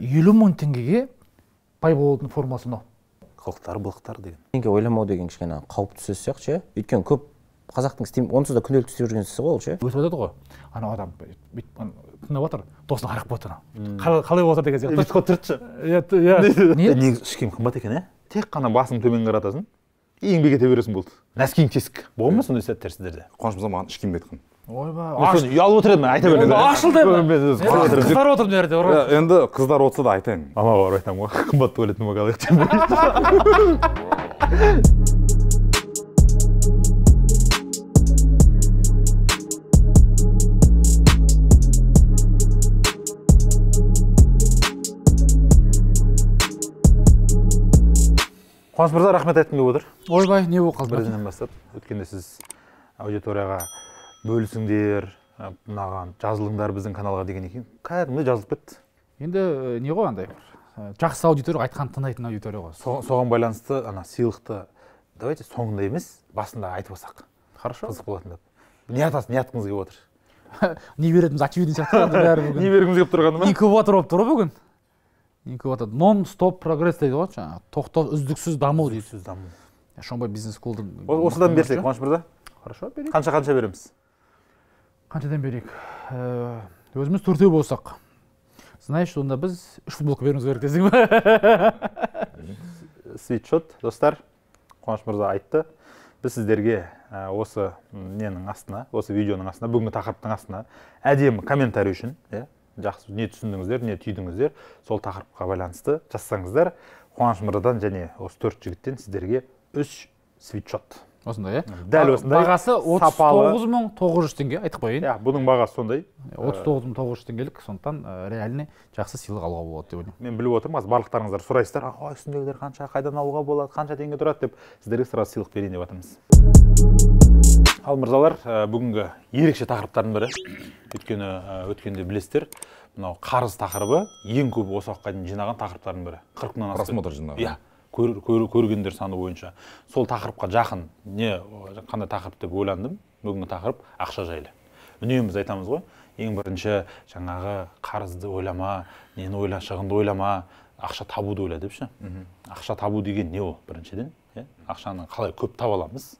елу ә, мың теңгеге бай болудың формуласы мынау қылықтар былықтар деген менге ойламау деген кішкене қауіпті сөз сияқты ше өйткені көп қазақтың онсыз да күнделікті істеп жүрген ісі ғой ол ше өйтіп жатады ғой анау адам бүйтіп тыңдап жатыр досына қарап қойып отыр қалай болып жатыр деген сияқты бүйтіп ше иә, иә. негізі іш киім қымбат екен иә тек қана басыңды төмен қаратасың еңбек ете бересің болды нәскиің тесік болған ба сондай сәттер сіздерде қуаныш мырза маған іш айтқан ойбай соны ұялып отыр едім айта бер ашылды қыздар отыр мына жерде енді қыздар отырса да айтайын ама барып айтамын ғой қымбат туалетный бокал қуаныш мырза рахмет айтқым келіп отыр ойбай не болып қалды бірден бастап өткенде сіз аудиторияға бөлісіңдер мынаған жазылыңдар біздің каналға деген екен кәдімгідей жазылып кетті енді э, не ғой андай бір э, жақсы аудитория айтқанды тыңдайтын аудитория ғой Со, соған байланысты ана сыйлықты давайте соңында емес басында айтып алсақ хорошо қызық болатын деп не айтасыз не айтқыңыз келіп отыр не беретініміз очевидно сияқты бәрі бүгін не бергіміз келіп тұрғаны ма инкубатор болып тұр ғой бүгін инкубатор нон стоп прогресс дейді ғой жаңағы тоқтау үздіксіз даму дейді үздіксіз даму шомбай бизнес клубдың осыдан берсек қуаныш мырза хорошо берейік қанша қанша береміз қаншадан берейік э, өзіміз төртеу болсақ значит онда біз үш футболка беруіміз керек десең ба свитшот достар қуаныш мырза айтты біз сіздерге э, осы ненің астына осы видеоның астына бүгінгі тақырыптың астына әдемі комментарий үшін иә жақсы не түсіндіңіздер не түйдіңіздер сол тақырыпқа байланысты жазсаңыздар қуаныш мырзадан және осы төрт жігіттен сіздерге үш свитшот осындай иә дәл осындай бағасы отыз тоғыз мың тоғыз жүз теңге айтып қояйын иә бұның бағасы сондай отыз тоғыз мың тоғыз жүз теңгелік сондықтан э, реальный жақсы сыйлық алуға болады деп ойлаймын мен біліп отырмын қазір барлықтарыңыздар сұрайсыздар ой үстіндегілер қанша қайдан алуға болады қанша теңге тұрады деп сіздерге сразу сыйлық берейін деп жатырмыз ал мырзалар э, бүгінгі ерекше тақырыптардың бірі өйткені э, өткенде білесіздер мынау қарыз тақырыбы ең көп осы уақытқа дейін жинаған тақырыптардың бірі қырық мыңнан просмотр жинаған иә көргендер саны бойынша сол тақырыпқа жақын не қандай тақырып деп ойландым бүгінгі тақырып ақша жайлы үнемі біз айтамыз ғой ең бірінші жаңағы қарызды ойлама нені ойла шығынды ойлама ақша табуды ойла деп ақша табу деген не ол біріншіден иә ақшаны қалай көп таба аламыз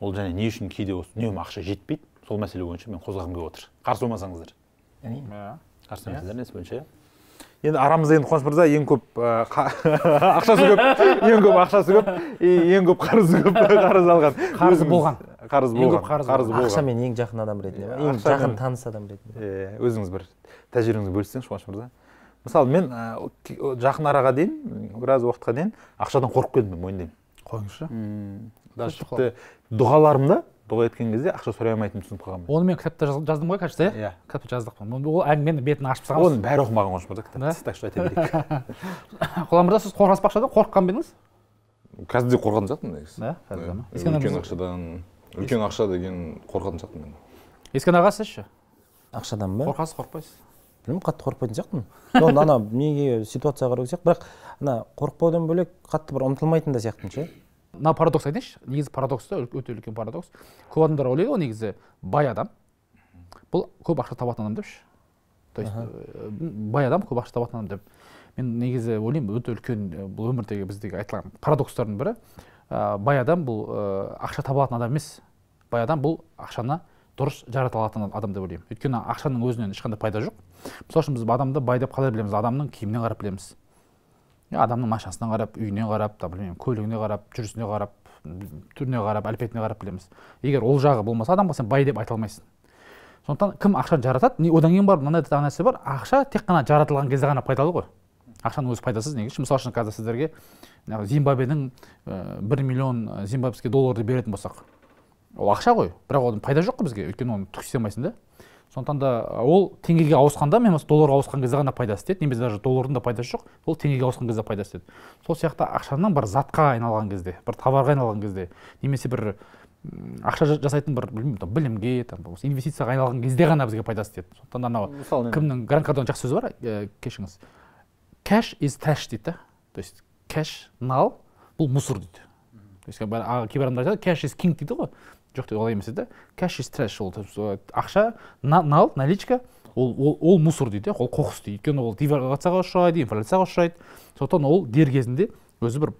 ол және не үшін кейде осы үнемі ақша жетпейді сол мәселе бойынша мен қозғағым келіп отыр қарсы болмасаңыздар әрине қарсы емессіздер несі бойынша енді арамызда енді қуаныш мырза ең көп э, ақшасы көп ең көп ақшасы көп и ең көп қарызы көп қарыз алған қарызы болған қарыз болған қарыз болған ақшамен ең жақын адам ретінде ең жақын таныс адам ретінде иә өзіңіз бір тәжірибеңізді бөліссеңіз қуаныш мырза мысалы мен э, жақын араға дейін біраз уақытқа дейін ақшадан қорқып келдім мен мойындаймын қойыңызшы даже тіпті дұғаларымда былай айтқан кезде ақша сұрай алмайтынымды түсініп қалғанмын оны мен кітапта жаздым ғой кажется иә кітапта жаздық ол әңгімені бетін ашып тастаған оны бәрі оқымаған ғой да кітапты так что айта берейік құлан мырза сіз қорқаспақшы ақшадан қорыққан ба едіңіз қазір де қорқатын сияқтымын негізі қазір үлкен ақшадан үлкен ақша деген қорқатын сияқтымын мен ескен аға сіз ше ақшадан ба қорқасыз қорықпайсыз білмеймін қатты қорықпайтын сияқтымын оны ана неге ситуацияға қарау сияқты бірақ ана қорықпаудан бөлек қатты бір ұмтылмайтын да сияқтымын ше мына парадокс айтайыншы негізі парадокс та өте үлкен парадокс көп адамдар ойлайды ғой негізі бай адам бұл көп ақша табатын адам депші то есть бай адам көп ақша табатын адам деп мен негізі ойлаймын өте үлкен бұл өмірдегі біздегі айтылған парадокстардың бірі бай адам бұл э, ақша таба алатын адам емес бай адам бұл ақшаны дұрыс жарата алатын адам деп ойлаймын өйткені ақшаның өзінен ешқандай пайда жоқ мысалы үшін біз адамды бай деп қалай білеміз адамның киіміне қарап білеміз адамның машинасына қарап үйіне қарап там білмеймін көлігіне қарап жүрісіне қарап түріне қарап әлпетіне қарап білеміз егер ол жағы болмаса адамға сен бай деп айта алмайсың сондықтан кім ақшаны жаратады не одан кейін барып мынандай тағы нәрсе бар ақша тек қана жаратылған кезде ғана пайдалы ғой ақшаның өзі пайдасыз негізі мысалы үшін қазір сіздерге зимбабвенің бір миллион зимбабвийский долларды беретін болсақ ол ақша ғой бірақ оның пайда жоқ қой бізге өйткені оны түк істей алмайсың да сондықтан да ол теңгеге ауысқанда мен осы долларға ауысқан кезде ғана пайда істеді немесе даже доллардың да пайдасы жоқ ол теңгеге ауысқан кезде пайда істеді сол сияқты ақшаның бір затқа айналған кезде бір товарға айналған кезде немесе бір ақша жасайтын бір білмеймін білімге там осы инвестицияға айналған кезде ғана бізге пайдасы істеді сондықтан да анау кімнің гран кардон жақсы сөзі бар ә, кешіріңіз кэш из трэш дейді да то есть кэш нал бұл мусор дейді то есть кейбір адамдар айтады кэш из кинг дейді ғой жоқ дейді олай емес дейді кэш из трэш ол ақша нал наличка ол, ол, ол мусор дейді ол қоқыс дейді өйткені ол девальвацияға ұшырайды инфляцияға ұшырайды сондықтан ол дер кезінде өзі бір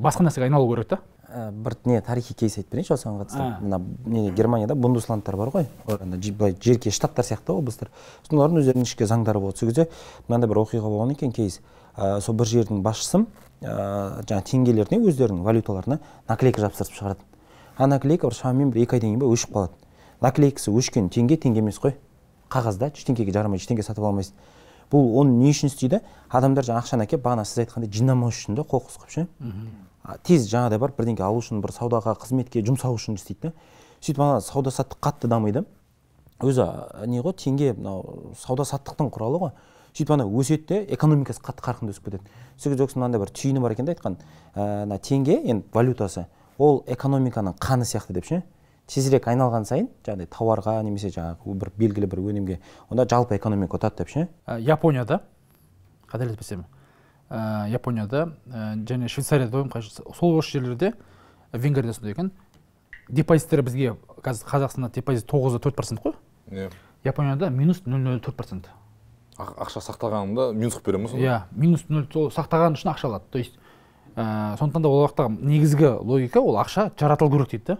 басқа нәрсеге айналу керек та ә, бір не тарихи кейс айтып берейінші осыған қатысты мына не германияда бундусландтар бар ғой былай жерке штаттар сияқты облыстар солардың өздерінің ішкі заңдары болады сол кезде мынандай бір оқиға болған екен кейс ә, сол бір жердің басшысын ә, жаңағы теңгелеріне өздерінің валюталарына наклейка жапсырып шығарады а наклейка бір шамамен бір екі айдан кейін ба өшіп қалады наклейкасы өшкен теңге теңге емес қой қағазда ештеңкеге жарамайды ештеңке сатып алмайсың бұл оны не үшін істейді адамдар жаңағы ақшаны әкеліп бағана сіз айтқандай жинамау үшін да қоқыс қылып ше тез жаңағыдай барып бірдеңке алу үшін бір саудаға қызметке жұмсау үшін істейді да сөйтіп ана сауда саттық қатты дамиды өзі не ғой теңге мынау сауда саттықтың құралы ғой сөйтіп ана өседі де экономикасы қатты қарқынды өсіп кетеді сол кезде ол кісінің бір түйіні бар екен да айтқан «Ә, мына теңге енді валютасы ол экономиканың қаны сияқты деп ше тезірек айналған сайын жаңағыдай тауарға немесе жаңағы бір белгілі бір өнімге онда жалпы экономика ұтады деп ше ә, японияда қателеспесем ә, японияда ә, және швейцарияда сол осы жерлерде венгрияда сондай екен депозиттер бізге қазір қазақстанда депозит тоғыз да төрт процент қой иә yeah. японияда минус нөл нөл төрт процент ақша сақтағанында минус қылып беремін ғой сонда иә минус нөл сол сақтаған үшін ақша алады то есть ә, сондықтан да ол уақытта негізгі логика ол ақша жаратылу керек дейді да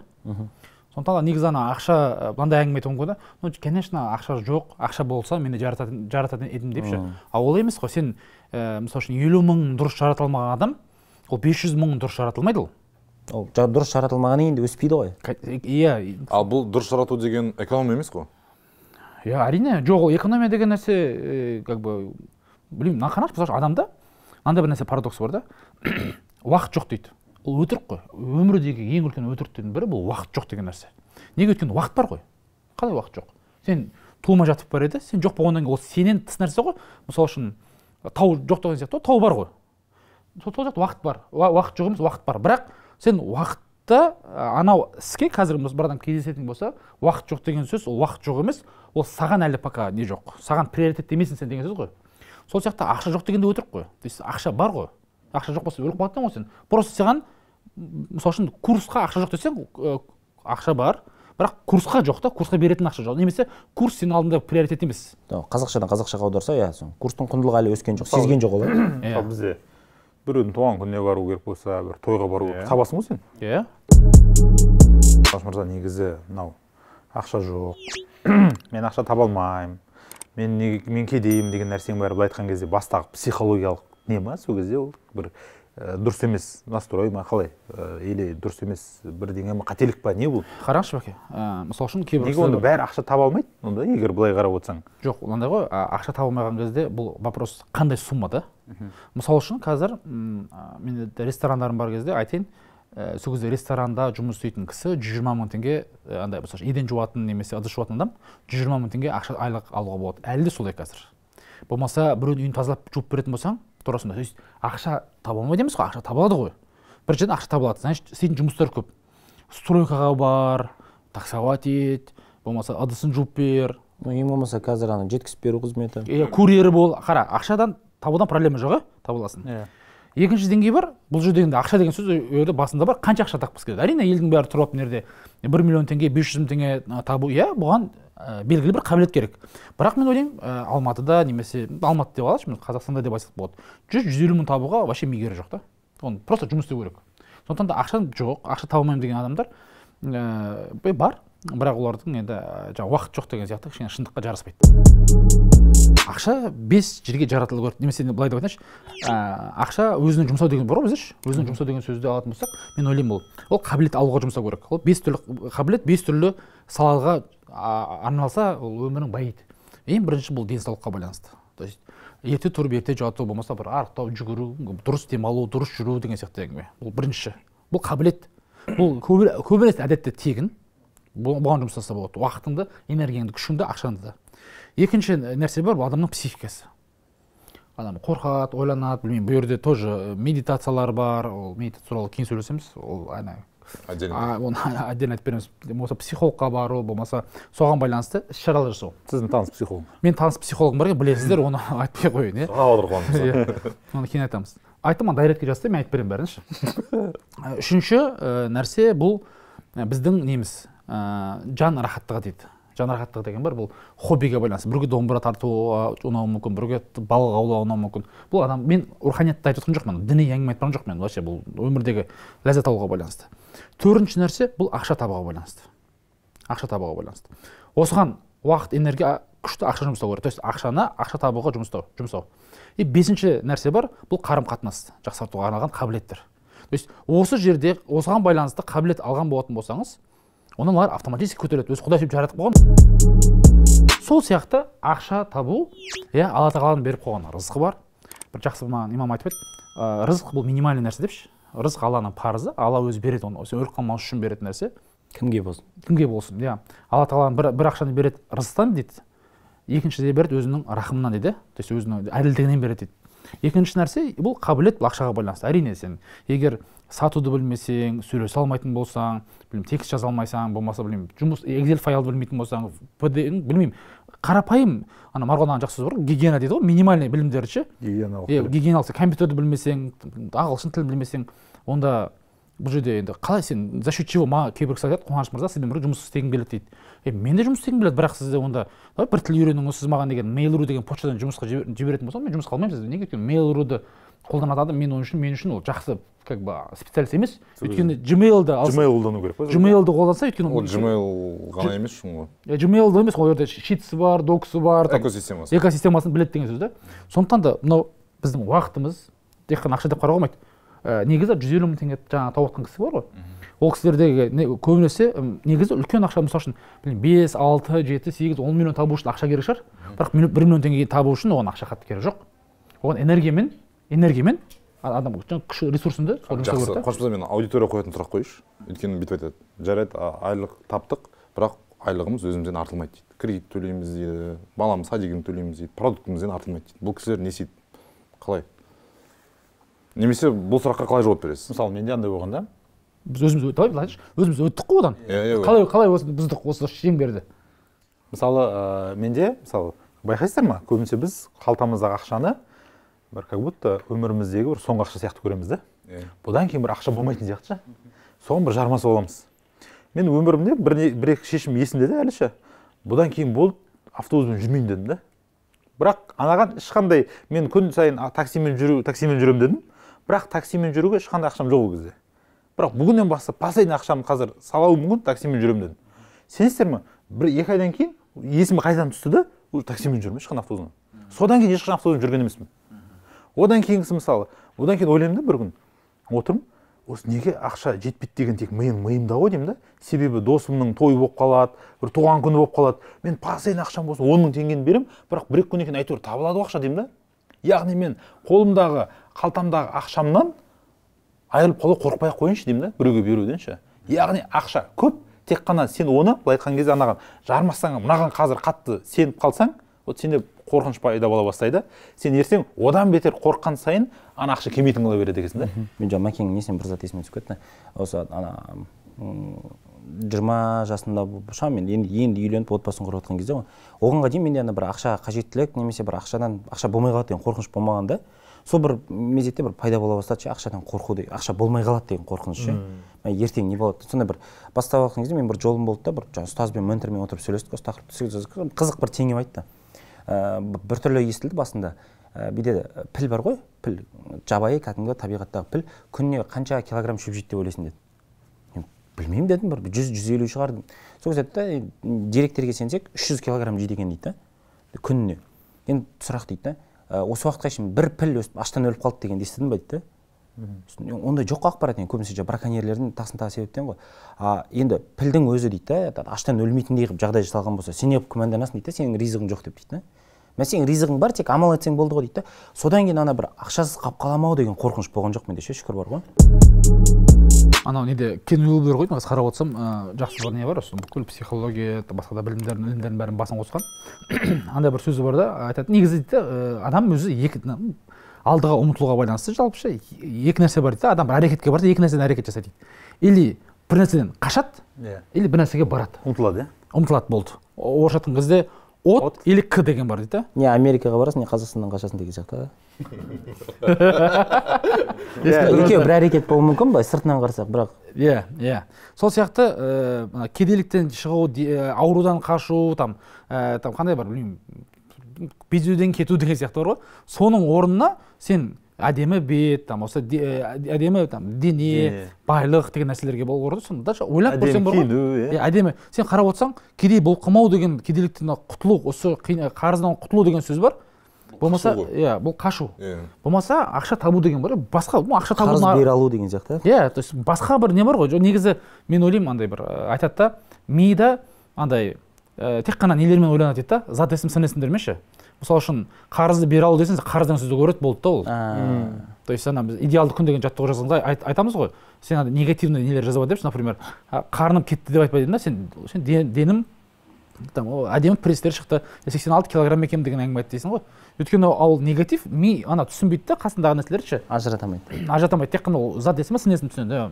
сондықтан да негізі ана ақша э, мынандай әңгіме айтуы мүмкін да ну конечно ақша жоқ ақша болса мен жарататын жарататын едім депші ал олай емес қой сен ә, э, мысалы үшін елу мың дұрыс жарата алмаған адам ол бес жүз мың дұрыс алмайды ол ол дұрыс жаратылмағаннан кейін енді өспейді ғой иә ал бұл дұрыс жарату деген экономия емес қой иә әрине жоқ экономия деген нәрсе как бы білмеймін қараңызшы мысалы адамда мынандай бір нәрсе парадокс бар да уақыт жоқ дейді ол өтірік қой өмірдегі ең үлкен өтіріктердің бірі бұл уақыт жоқ деген нәрсе неге өйткені уақыт бар ғой қалай уақыт жоқ сен туылмай жатып бар еді сен жоқ болғаннан кейін ол сенен тыс нәрсе ғой мысалы үшін тау жоқ деген сияқты тау бар ғой сол сияқты уақыт бар уақыт жоқ емес уақыт бар бірақ сен уақыт анау іске қазір бір адам кездесетін болса уақыт жоқ деген сөз ол уақыт жоқ емес ол саған әлі пока не жоқ саған приоритет емессің сен деген сөз ғой сол сияқты ақша жоқ дегенде өтірік қой то есть ақша бар ғой ақша жоқ болса өліп қалатын ғой сен просто саған мысалы үшін курсқа ақша жоқ десең э, ақша бар бірақ курсқа жоқ та курсқа беретін ақша жоқ немесе курс сенің алдыңда приоритет емес қазақшадан қазақшаға аударса иә курстың құндылығы әлі өскен жоқ сезген жоқ ол иә бізде біреудің туған күніне бару керек болса бір тойға бару керек иә. табасың ғой сен иә мырза негізі мынау ақша жоқ мен ақша таба алмаймын мен, мен кедеймін деген нәрсенің бәрі былай айтқан кезде бастағы психологиялық не ма сол кезде ол бір Э, дұрыс емес настрой ма қалай э, или дұрыс емес бірдеңе ма қателік па не бұл қараңызшы бәке э, мысалы үшін кейбір неге онда бәрі ақша таба алмайды онда егер былай қарап отырсаң жоқ мынандай ғой ақша таба алмаған кезде бұл вопрос қандай да мысалы үшін қазір мен ресторандарым бар кезде айтайын сол кезде ресторанда жұмыс істейтін кісі жүз жиырма мың теңге андай мысалы еден жуатын немесе ыдыс жуатын адам жүз жиырма мың теңге ақша айлық алуға болады әлі де солай қазір болмаса біреудің үйін тазалап жуып беретін болсаң тура то есть ақша таба алмайды емес ғой ақша табылады ғой бір біріншіден ақша табылады значит істейтін жұмыстар көп стройкаға бар таксовать ет болмаса ыдысын жуып бер ең болмаса қазір ана жеткізіп беру қызметі иә курьер бол қара ақшадан табудан проблема жоқ иә таба аласың иә екінші деңгей бар бұл жерде енді ақша деген сөз өйде басында бар қанша ақша тапқысы келеді әрине елдің бәрі тұрып алып мына жерде бір миллион теңге бес жүз мың теңге табу иә бұған ә, белгілі бір қабілет керек бірақ мен ойлаймын ә, алматыда немесе алматы деп алайықшы қазақстанда деп айтсақ болады жүз жүз елу мың табуға вообще мигері жоқ та оны просто жұмыс істеу керек сондықтан да ақша жоқ ақша таба алмаймын деген адамдар ә, бар бірақ олардың енді жаңағы уақыт жоқ деген сияқты кішкене шындыққа жараспайды ақша бес жерге жаратылу керек немесе былай деп айтайыншы ә, ақша өзіне жұмсау деген бар ғой бізде өзіне жұмсау деген сөзді алатын болсақ мен ойлаймын ол ол қабілет алуға жұмсау керек ол бес түрлі қабілет бес түрлі салаға арналса ол өмірің байиды ең бірінші бұл денсаулыққа байланысты то есть ерте тұрып ерте жату болмаса бір арықтау жүгіру дұрыс демалу дұрыс жүру деген сияқты әңгіме бұл бірінші бұл қабілет бұл көбінесе әдетте тегін бұған жұмсаса болады уақытыңды энергияңды күшіңді ақшаңды да екінші нәрсе бар бұл адамның психикасы адам қорқады ойланады білмеймін бұл жерде тоже медитациялар бар ол медитация туралы кейін сөйлесеміз ол ана отдельно а оны отдельно айтып береміз болмаса психологқа бару болмаса соған байланысты іс шаралар жасау сіздің таныс психолог мен таныс психологым бар екен білесіздер оны айтпай ақ қояйын иә сұрап отыр қуанымыз иә оны кейін айтамыз айттым ғой дайректке жазды мен айтып беремін бәрін ше үшінші нәрсе бұл біздің неміз жан рахаттығы дейді жан рахаттығы деген бар бұл хоббиге байланысты біреуге домбыра тарту ұнауы мүмкін біреуге балық аулау ұнауы мүмкін бұл адам мен руханиятты айтып жатқан жоқпын діни әңгіме айтып жоқпын мен вообще бұл өмірдегі ләззат алуға байланысты төртінші нәрсе бұл ақша табуға байланысты ақша табуға байланысты осыған уақыт энергия күшті ақша жұмсау керек то есть ақшаны ақша табуға жұмсау жұмсау и бесінші нәрсе бар бұл қарым қатынас жақсартуға арналған қабілеттер то есть осы жерде осыған байланысты қабілет алған болатын болсаңыз онда олар автоматически көтеріледі өзі құдай сөйтіп жаратып қойған сол сияқты ақша табу иә алла тағаланың беріп қойған рызқы бар бір жақсы маған имам айтып еді э, рызық бұл минимальный нәрсе депші рызық алланың парызы алла өзі береді оны сен өліп қалмас үшін беретін нәрсе кімге болсын кімге болсын иә алла тағала бір, бір ақшаны береді рызықтан дейді екіншіде береді өзінің рахымынан дейді то есть өзінің әділдігінен береді дейді екінші нәрсе бұл қабілет бұл ақшаға байланысты әрине сен егер сатуды білмесең сөйлесе алмайтын болсаң білмеймін текст жаза алмайсаң болмаса білмеймін жұмыс экзель файлды білмейтін болсаң пд білмеймін қарапайым ана марғұлан жақсы сөз бар ғой гигиена дейді ғой минимальный білімдер ше гигиеналық иә гигиеналық компьютерді білмесең ағылшын тілін білмесең онда бұл жерде енді қалай сен за счет чего маған кейбір кісілер айтады қуаныш мырза сізбен бірге жұмыс істегім келеді дейді е мен де жұмыс істегім келеді бірақ сізде онда давай бір тіл үйреніңіз сіз маған деген mail.ru деген почтадан жұмысқа жіберетін болсам мен жұмысқа алмаймын сізді неге өйткені мейл руды қолданады мен үшін мен үшін ол жақсы как бы специалист емес өйткені жмейлді gmail қолдану керек па жмейлді қолданса өйткені ол gmail ғана емес шын ғой gmail емес ол жерде шитсі бар доксы бар экосистемасы экосистемасын біледі деген сөз да сондықтан да мынау біздің уақытымыз тек қана ақша деп қарауға болмайды негізі жүз елу мың теңге жаңағы тауып жатқан кісі бар ғой ол кісілердегі көбінесе негізі үлкен ақша мысалы үшін білмеймін бес алты жеті сегіз он миллион табу үшін ақша керек шығар бірақ бір миллион теңге табу үшін оған ақша қатты керек жоқ оған энергия мен энергиямен адам күш ресурсымды жақсы қуанышбай мен аудитория қоятын сұрақ қояйыншы өйткені бүйтіп айтады жарайды айлық таптық бірақ айлығымыз өзімізден артылмайды дейді кредит төлейміз дейді баламыз садигін төлейміз дейді продуктымызден артылмайды дейді бұл кісілер не істейді қалай немесе бұл сұраққа қалай жауап бересіз мысалы менде андай болған да біз өзіміз давай былай айтшы өзіміз өттік қой одан иә, иә, қалай қалай осы бізді осы шеңберді мысалы менде мысалы байқайсыздар ма көбінесе біз қалтамыздағы ақшаны бір как будто өміріміздегі бір соңғы ақша сияқты көреміз да yeah. Иә. бұдан кейін бір ақша болмайтын сияқты ше соған бір жармасып аламыз мен өмірімде бір, бір екі шешім есімде де әлі ше бұдан кейін болды автобуспен жүрмеймін дедім да бірақ анаған ешқандай мен күн сайын таксимен жүру таксимен жүремін дедім бірақ таксимен жүруге ешқандай ақшам жоқ ол кезде бірақ бүгіннен бастап последний ақшамды қазір салауым мүмкін таксимен жүремін дедім сенесіздер ма бір екі айдан кейін есіме қайтадан түсті да уже таксимен жүрмін ешқандай автобуспен содан кейін ешқашан автобуспен жүрген емеспін одан кейінгісі мысалы одан кейін ойлаймын да бір күн отырмын осы неге ақша жетпейді деген тек миым миымда ғой деймін да себебі досымның тойы болып қалады бір туған күні болып қалады мен постоянно ақшам болсын он мың теңгені беремін бірақ бір екі күннен кейін әйтеуір табылады ғой ақша деймін да яғни мен қолымдағы қалтамдағы ақшамнан айырылып қалуға қорықпай ақ қояйыншы деймін да біреуге беруден ше яғни ақша көп тек қана сен оны былай айтқан кезде анаған жармассаң мынаған қазір қатты сеніп қалсаң вот сенде қорқыныш пайда бола бастайды сен ертең одан бетер қорыққан сайын ана ақша келмейтін қыла береді екенсің да мен жаңа мәкеңнің несінен бір зат есіме түсіп кетті осы ана жиырма жасында шамамен мен енді енді үйленіп отбасын құрып жатқан кезде ғой оғанға дейін менде ана бір ақша қажеттілік немесе бір ақшадан ақша болмай қалады деген қорқыныш болмаған да сол бір мезетте бір пайда бола бастады ше ақшадан қорқу деген ақша болмай қалады деген қорқыныш ше ертең не болады сондай бір бастап жатқан кезде мен бір жолым болды да бір жаңағы ұстазбен ментормен отырып сөйлестік осы тақырыпты қызық бір теңеп айтты ә, э, біртүрлі естілді басында ә, э, биде піл бар ғой піл жабайы кәдімгі табиғаттағы піл күніне қанша килограмм шөп жейді деп ойлайсың деді білмеймін дедім бір жүз жүз елу шығар сол кезде да деректерге сенсек үш жүз килограмм жейді екен дейді да күніне енді сұрақ дейді да «Ә, осы уақытқа шейін бір піл өсіп аштан өліп қалды дегенді естідің ба дейді да ондай жоқ қой ақпарат енді көбінесе жаңағы браконьерлердің тасын тағы себептен ғой а енді пілдің өзі дейді да аштан өлмейтіндей қылып жағдай жасалған болса сен неғып күмәнданасың дейді да сенің ризығың жоқ деп дейді да мә сенің ризығың бар тек амал етсең болды ғой дейді да содан кейін ана бір ақшасыз қалып қаламын ау деген қорқыныш болған жоқ менде ше шүкір бар ғой анау неде кинолар ғой қазір қарап отырсам ә, жақсы жақсы не бар осы бүкіл психология басқа да білімдерін ілімдердің бәрін басын қосқан андай бір сөзі бар да айтады негізі дейді да ә, адам өзі екі алдыға ұмтылуға байланысты жалпы ше екі нәрсе бар дейді да адам бір әрекетке барса екі нәрседен әрекет жасайды дейді или бір нәрседен қашады иә yeah. или бір нәрсеге барады ұмтылады иә ұмтылады болды орысша айтқан кезде от, или к деген бар дейді не америкаға барасың не қазақстаннан қашасың деген сияқты екеуі бір әрекет болуы мүмкін былай сыртынан қарасақ бірақ иә иә сол сияқты э, мына кедейліктен шығу э, аурудан қашу там э, там қандай бар білмеймін безуден кету деген сияқты бар ғой соның орнына сен әдемі бет там осы ә, ә, әдемі там дене байлық деген нәрселерге болу керек сондайша ойлап көрсең бар ғой иә. әдемі сен қарап отырсаң кедей болып қалмау деген кедейліктен құтылу осы ә, қарыздан құтылу деген сөз бар болмаса иә бұл қашу болмаса ақша табу деген бар басқа ақша табу қарыз бере алу деген сияқты иә? иә то есть басқа бір не бар ғой негізі мен ойлаймын андай бір айтады да мида андай тек қана нелермен ойланады дейді да зат есім сын есімдермен ше мысалы үшін қарызды бере алу десең деген сөзді көреді болды да ол то есть ана біз идеалды күн деген жаттығу жазғанда айтамыз ғой сен ана негативный нелер жазба депші например қарным кетті деп айтпай да сен сен денім там әдемі пресстер шықты сексен алты килограмм екенмін деген әңгіме айт дейсің ғой өйткені ол негатив ми ана түсінбейді да қасындағы нәрселерді ше ажырата алмайды ажырата алмайды тек қана ол зат есімі сын есім түсінеді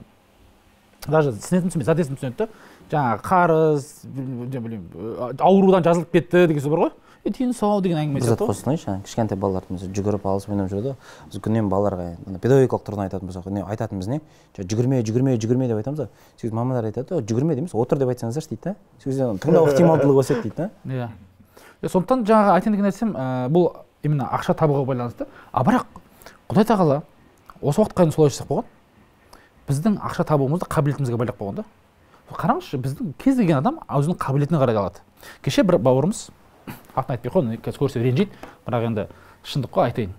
даже сын есім түсінбейді зат есін түсінеді да жаңағы қарыз білмеймін аурудан жазылып кетті деген сөз бар ғой е тиын сау деген әңгіме сияқты ғой қостанай жаңағы кішкентай балалардың жүгіріп алысып ойнап жүреді ғой біз күннен балаларға ана педагогикалық тұрғыдан айтатын болсақ не айтатынымыз не жүгірме жүгірме жүгірме деп айтамыз ғой сөйтіп мамалар айтады жүгірме демес отыр деп айтсаңыздаршы дейді да кезде тыңдау ықтималдылығы өседі дейді да иә сондықтан жаңағы айтайын деген нәрсем ә, бұл именно ақша табуға байланысты а бірақ құдай тағала осы уақытқа дейін солай жасап қойған біздің ақша табуымызды қабілетімізге байлап қойған да қараңызшы біздің кез келген адам өзінің қабілетіне қарай алады кеше бір бауырымыз атын айтпай ақ қой қазір көрсе ренжиді бірақ енді шындық қой айтайын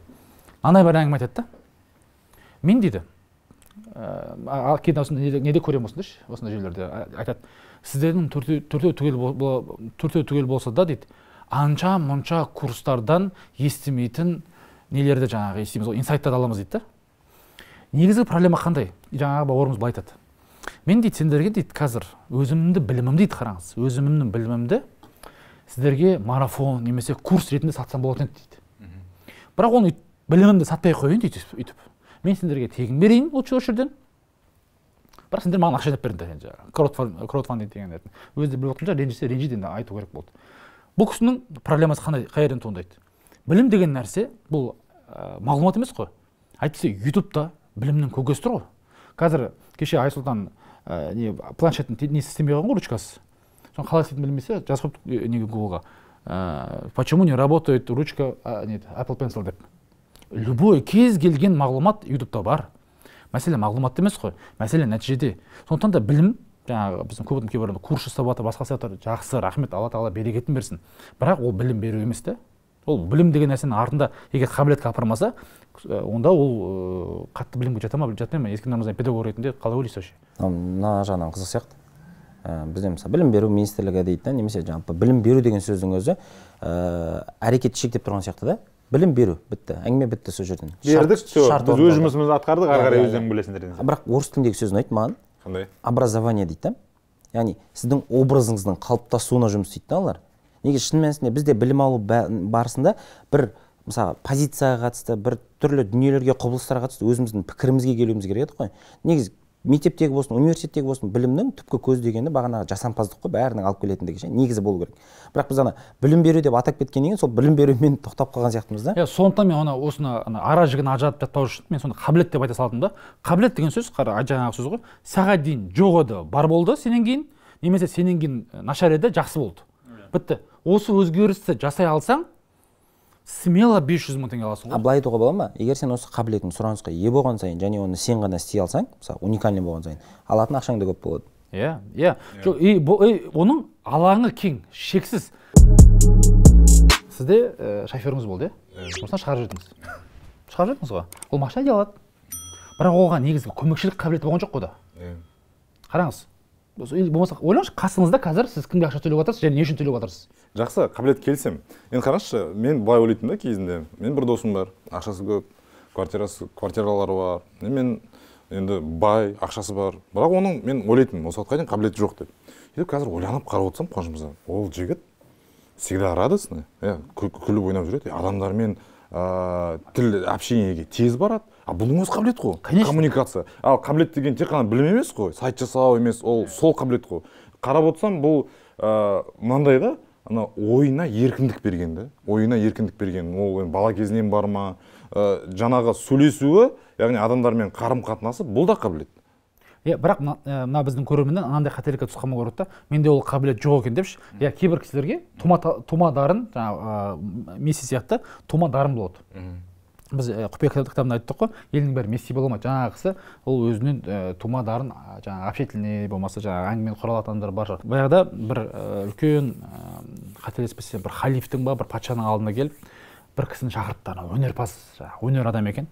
мынандай бір әңгіме айтады да мен дейді ыыы ә, кейде неде, неде көремін осындайшы осындай жерлерде ә, айтады сіздердің төртеу түгел төртеу түгел болса да дейді анша мұнша курстардан естімейтін нелерді жаңағы естиміз ғой инсайттарды аламыз дейді да негізгі проблема қандай жаңағы бауырымыз былай айтады мен дейді сендерге дейді қазір өзімді білімімді дейді қараңыз өзімнің білімімді сіздерге марафон немесе курс ретінде сатсам болатын еді дейді бірақ оны білімімді сатпай ақ қояйын дейді үйтіп мен сендерге тегін берейін лучше осы жерден бірақ сендер маған ақша жинап беріңдер енді жаңағы краудфандинг дегендердің өзі біліп шығар ренжісе ренжиді енді айту керек болды бұл кісінің проблемасы қандай қай жерден туындайды білім деген нәрсе бұл ә, мағлұмат емес қой әйтпесе ютубта білімнің көкесі тұр ғой қазір кеше айсұлтан ә, не планшеттің несі істемей қалған ғой ручкасы соны қалай істейтінін білмесе жазып қойыпты неге гуглға ә, почему не работает ручка ә, не apple pencil деп любой кез келген мағлұмат ютубта бар мәселе мағлұматта емес қой мәселе нәтижеде сондықтан да білім жаңағы біздің көп адам кейбір курс жасап жатыр басқа жатыр жақсы рахмет алла тағала берекетін берсін бірақ ол білім беру емес та ол білім деген нәрсенің артында егер қабілетке апармаса э, онда ол э, қатты білімге жата ма жатпай ма ескендір мырза педагог ретінде қалай ойлайсыз вообще мына жағынан қызық сияқты ә, бізде мысалы білім беру министрлігі дейді да немесе жалпы білім беру деген сөздің өзі ә, әрекет шектеп тұрған сияқты да білім беру бітті әңгіме бітті сол жерден бердік все біз өз жұмысымызды атқардық ары қарай иә, иә, өздерің иә. білесіңдер бірақ орыс тіліндегі сөз ұнайды маған қандай образование дейді да яғни сіздің образыңыздың қалыптасуына жұмыс істейді да олар неге шын мәнісінде бізде білім алу барысында бір мысалы позицияға қатысты бір түрлі дүниелерге құбылыстарға қатысты өзіміздің пікірімізге келуіміз керек еді ғой негізі мектептегі болсын университеттегі болсын білімнің түпкі дегені бағанағы жасампаздық қой бәрінің алып келетіндігі ше негізі болу керек бірақ біз ана білім беру деп атап кеткеннен кейін сол білім берумен тоқтап қалған сияқтымыз да иә сондықтан мен ана осыны ана ара жігін ажыратып тастау үшін мен соны қабілет деп айта салдым да қабілет деген сөз қара жаңағы сөз ғой саған дейін жоқ еді бар болды сенен кейін немесе сенен кейін нашар еді жақсы болды иә. бітті осы өзгерісті жасай алсаң смело бес жүз мың теңге аласың ғой а былай айтуға бола ма егер сен осы қабілетің сұранысқа ие болған сайын және оны сен ғана істей алсаң мысалы уникальный болған сайын алатын ақшаң да көп болады иә иә жоқ и оның алаңы кең шексіз сізде ә, шоферіңіз болды иә сосын шығарып жібердіңіз шығарып жібердіңіз ғой ол машина дей алады бірақ оған негізгі көмекшілік қабілеті болған жоқ қой да қараңыз болмаса ойлаңызшы қасыңызда қазір сіз кімге ақша төлеп жатырсыз және не үшін төлеп жатырсыз жақсы қабілет келісемін енді қараңызшы мен былай ойлайтынмын да кезінде мен бір досым бар ақшасы көп квартирасы квартиралары бар мен енді бай ақшасы бар бірақ оның мен ойлайтынмын осы уақытқа дейін қабілеті жоқ деп сөйтіп қазір ойланып қарап отырсам қуаныш мырза ол жігіт всегда радостный иә күліп ойнап жүреді адамдармен ыыы тіл общениеге тез барады а бұның өзі қабілет қой конечно коммуникация ал қабілет деген тек қана білім емес қой сайт жасау емес ол сол қабілет қой қарап отырсам бұл ә, мынандай да ана ойына еркіндік берген да ойына еркіндік берген ол енді бала кезінен бар ма ә, жаңағы сөйлесуі яғни адамдармен қарым қатынасы бұл да қабілет иә бірақ э, мына біздің көрерменнен анандай қателікке түсіп қалмау керек та менде ол қабілет жоқ екен депші иә кейбір кісілерге тума, тума дарын жаңағы ә, сияқты тума дарын болады біз э, құпия кітабында айттық қой елдің бәрі месси бола алмайды жаңағы кісі ол өзінің ә, э, тума дарын жаңағы общительный болмаса жаңағы әңгімені құра алатын адамдар бар шығар баяғыда бір э, үлкен ә, қателеспесем бір халифтің ба бір патшаның алдына келіп бір кісіні шақыртты анау өнерпаз жаңағы өнер адам екен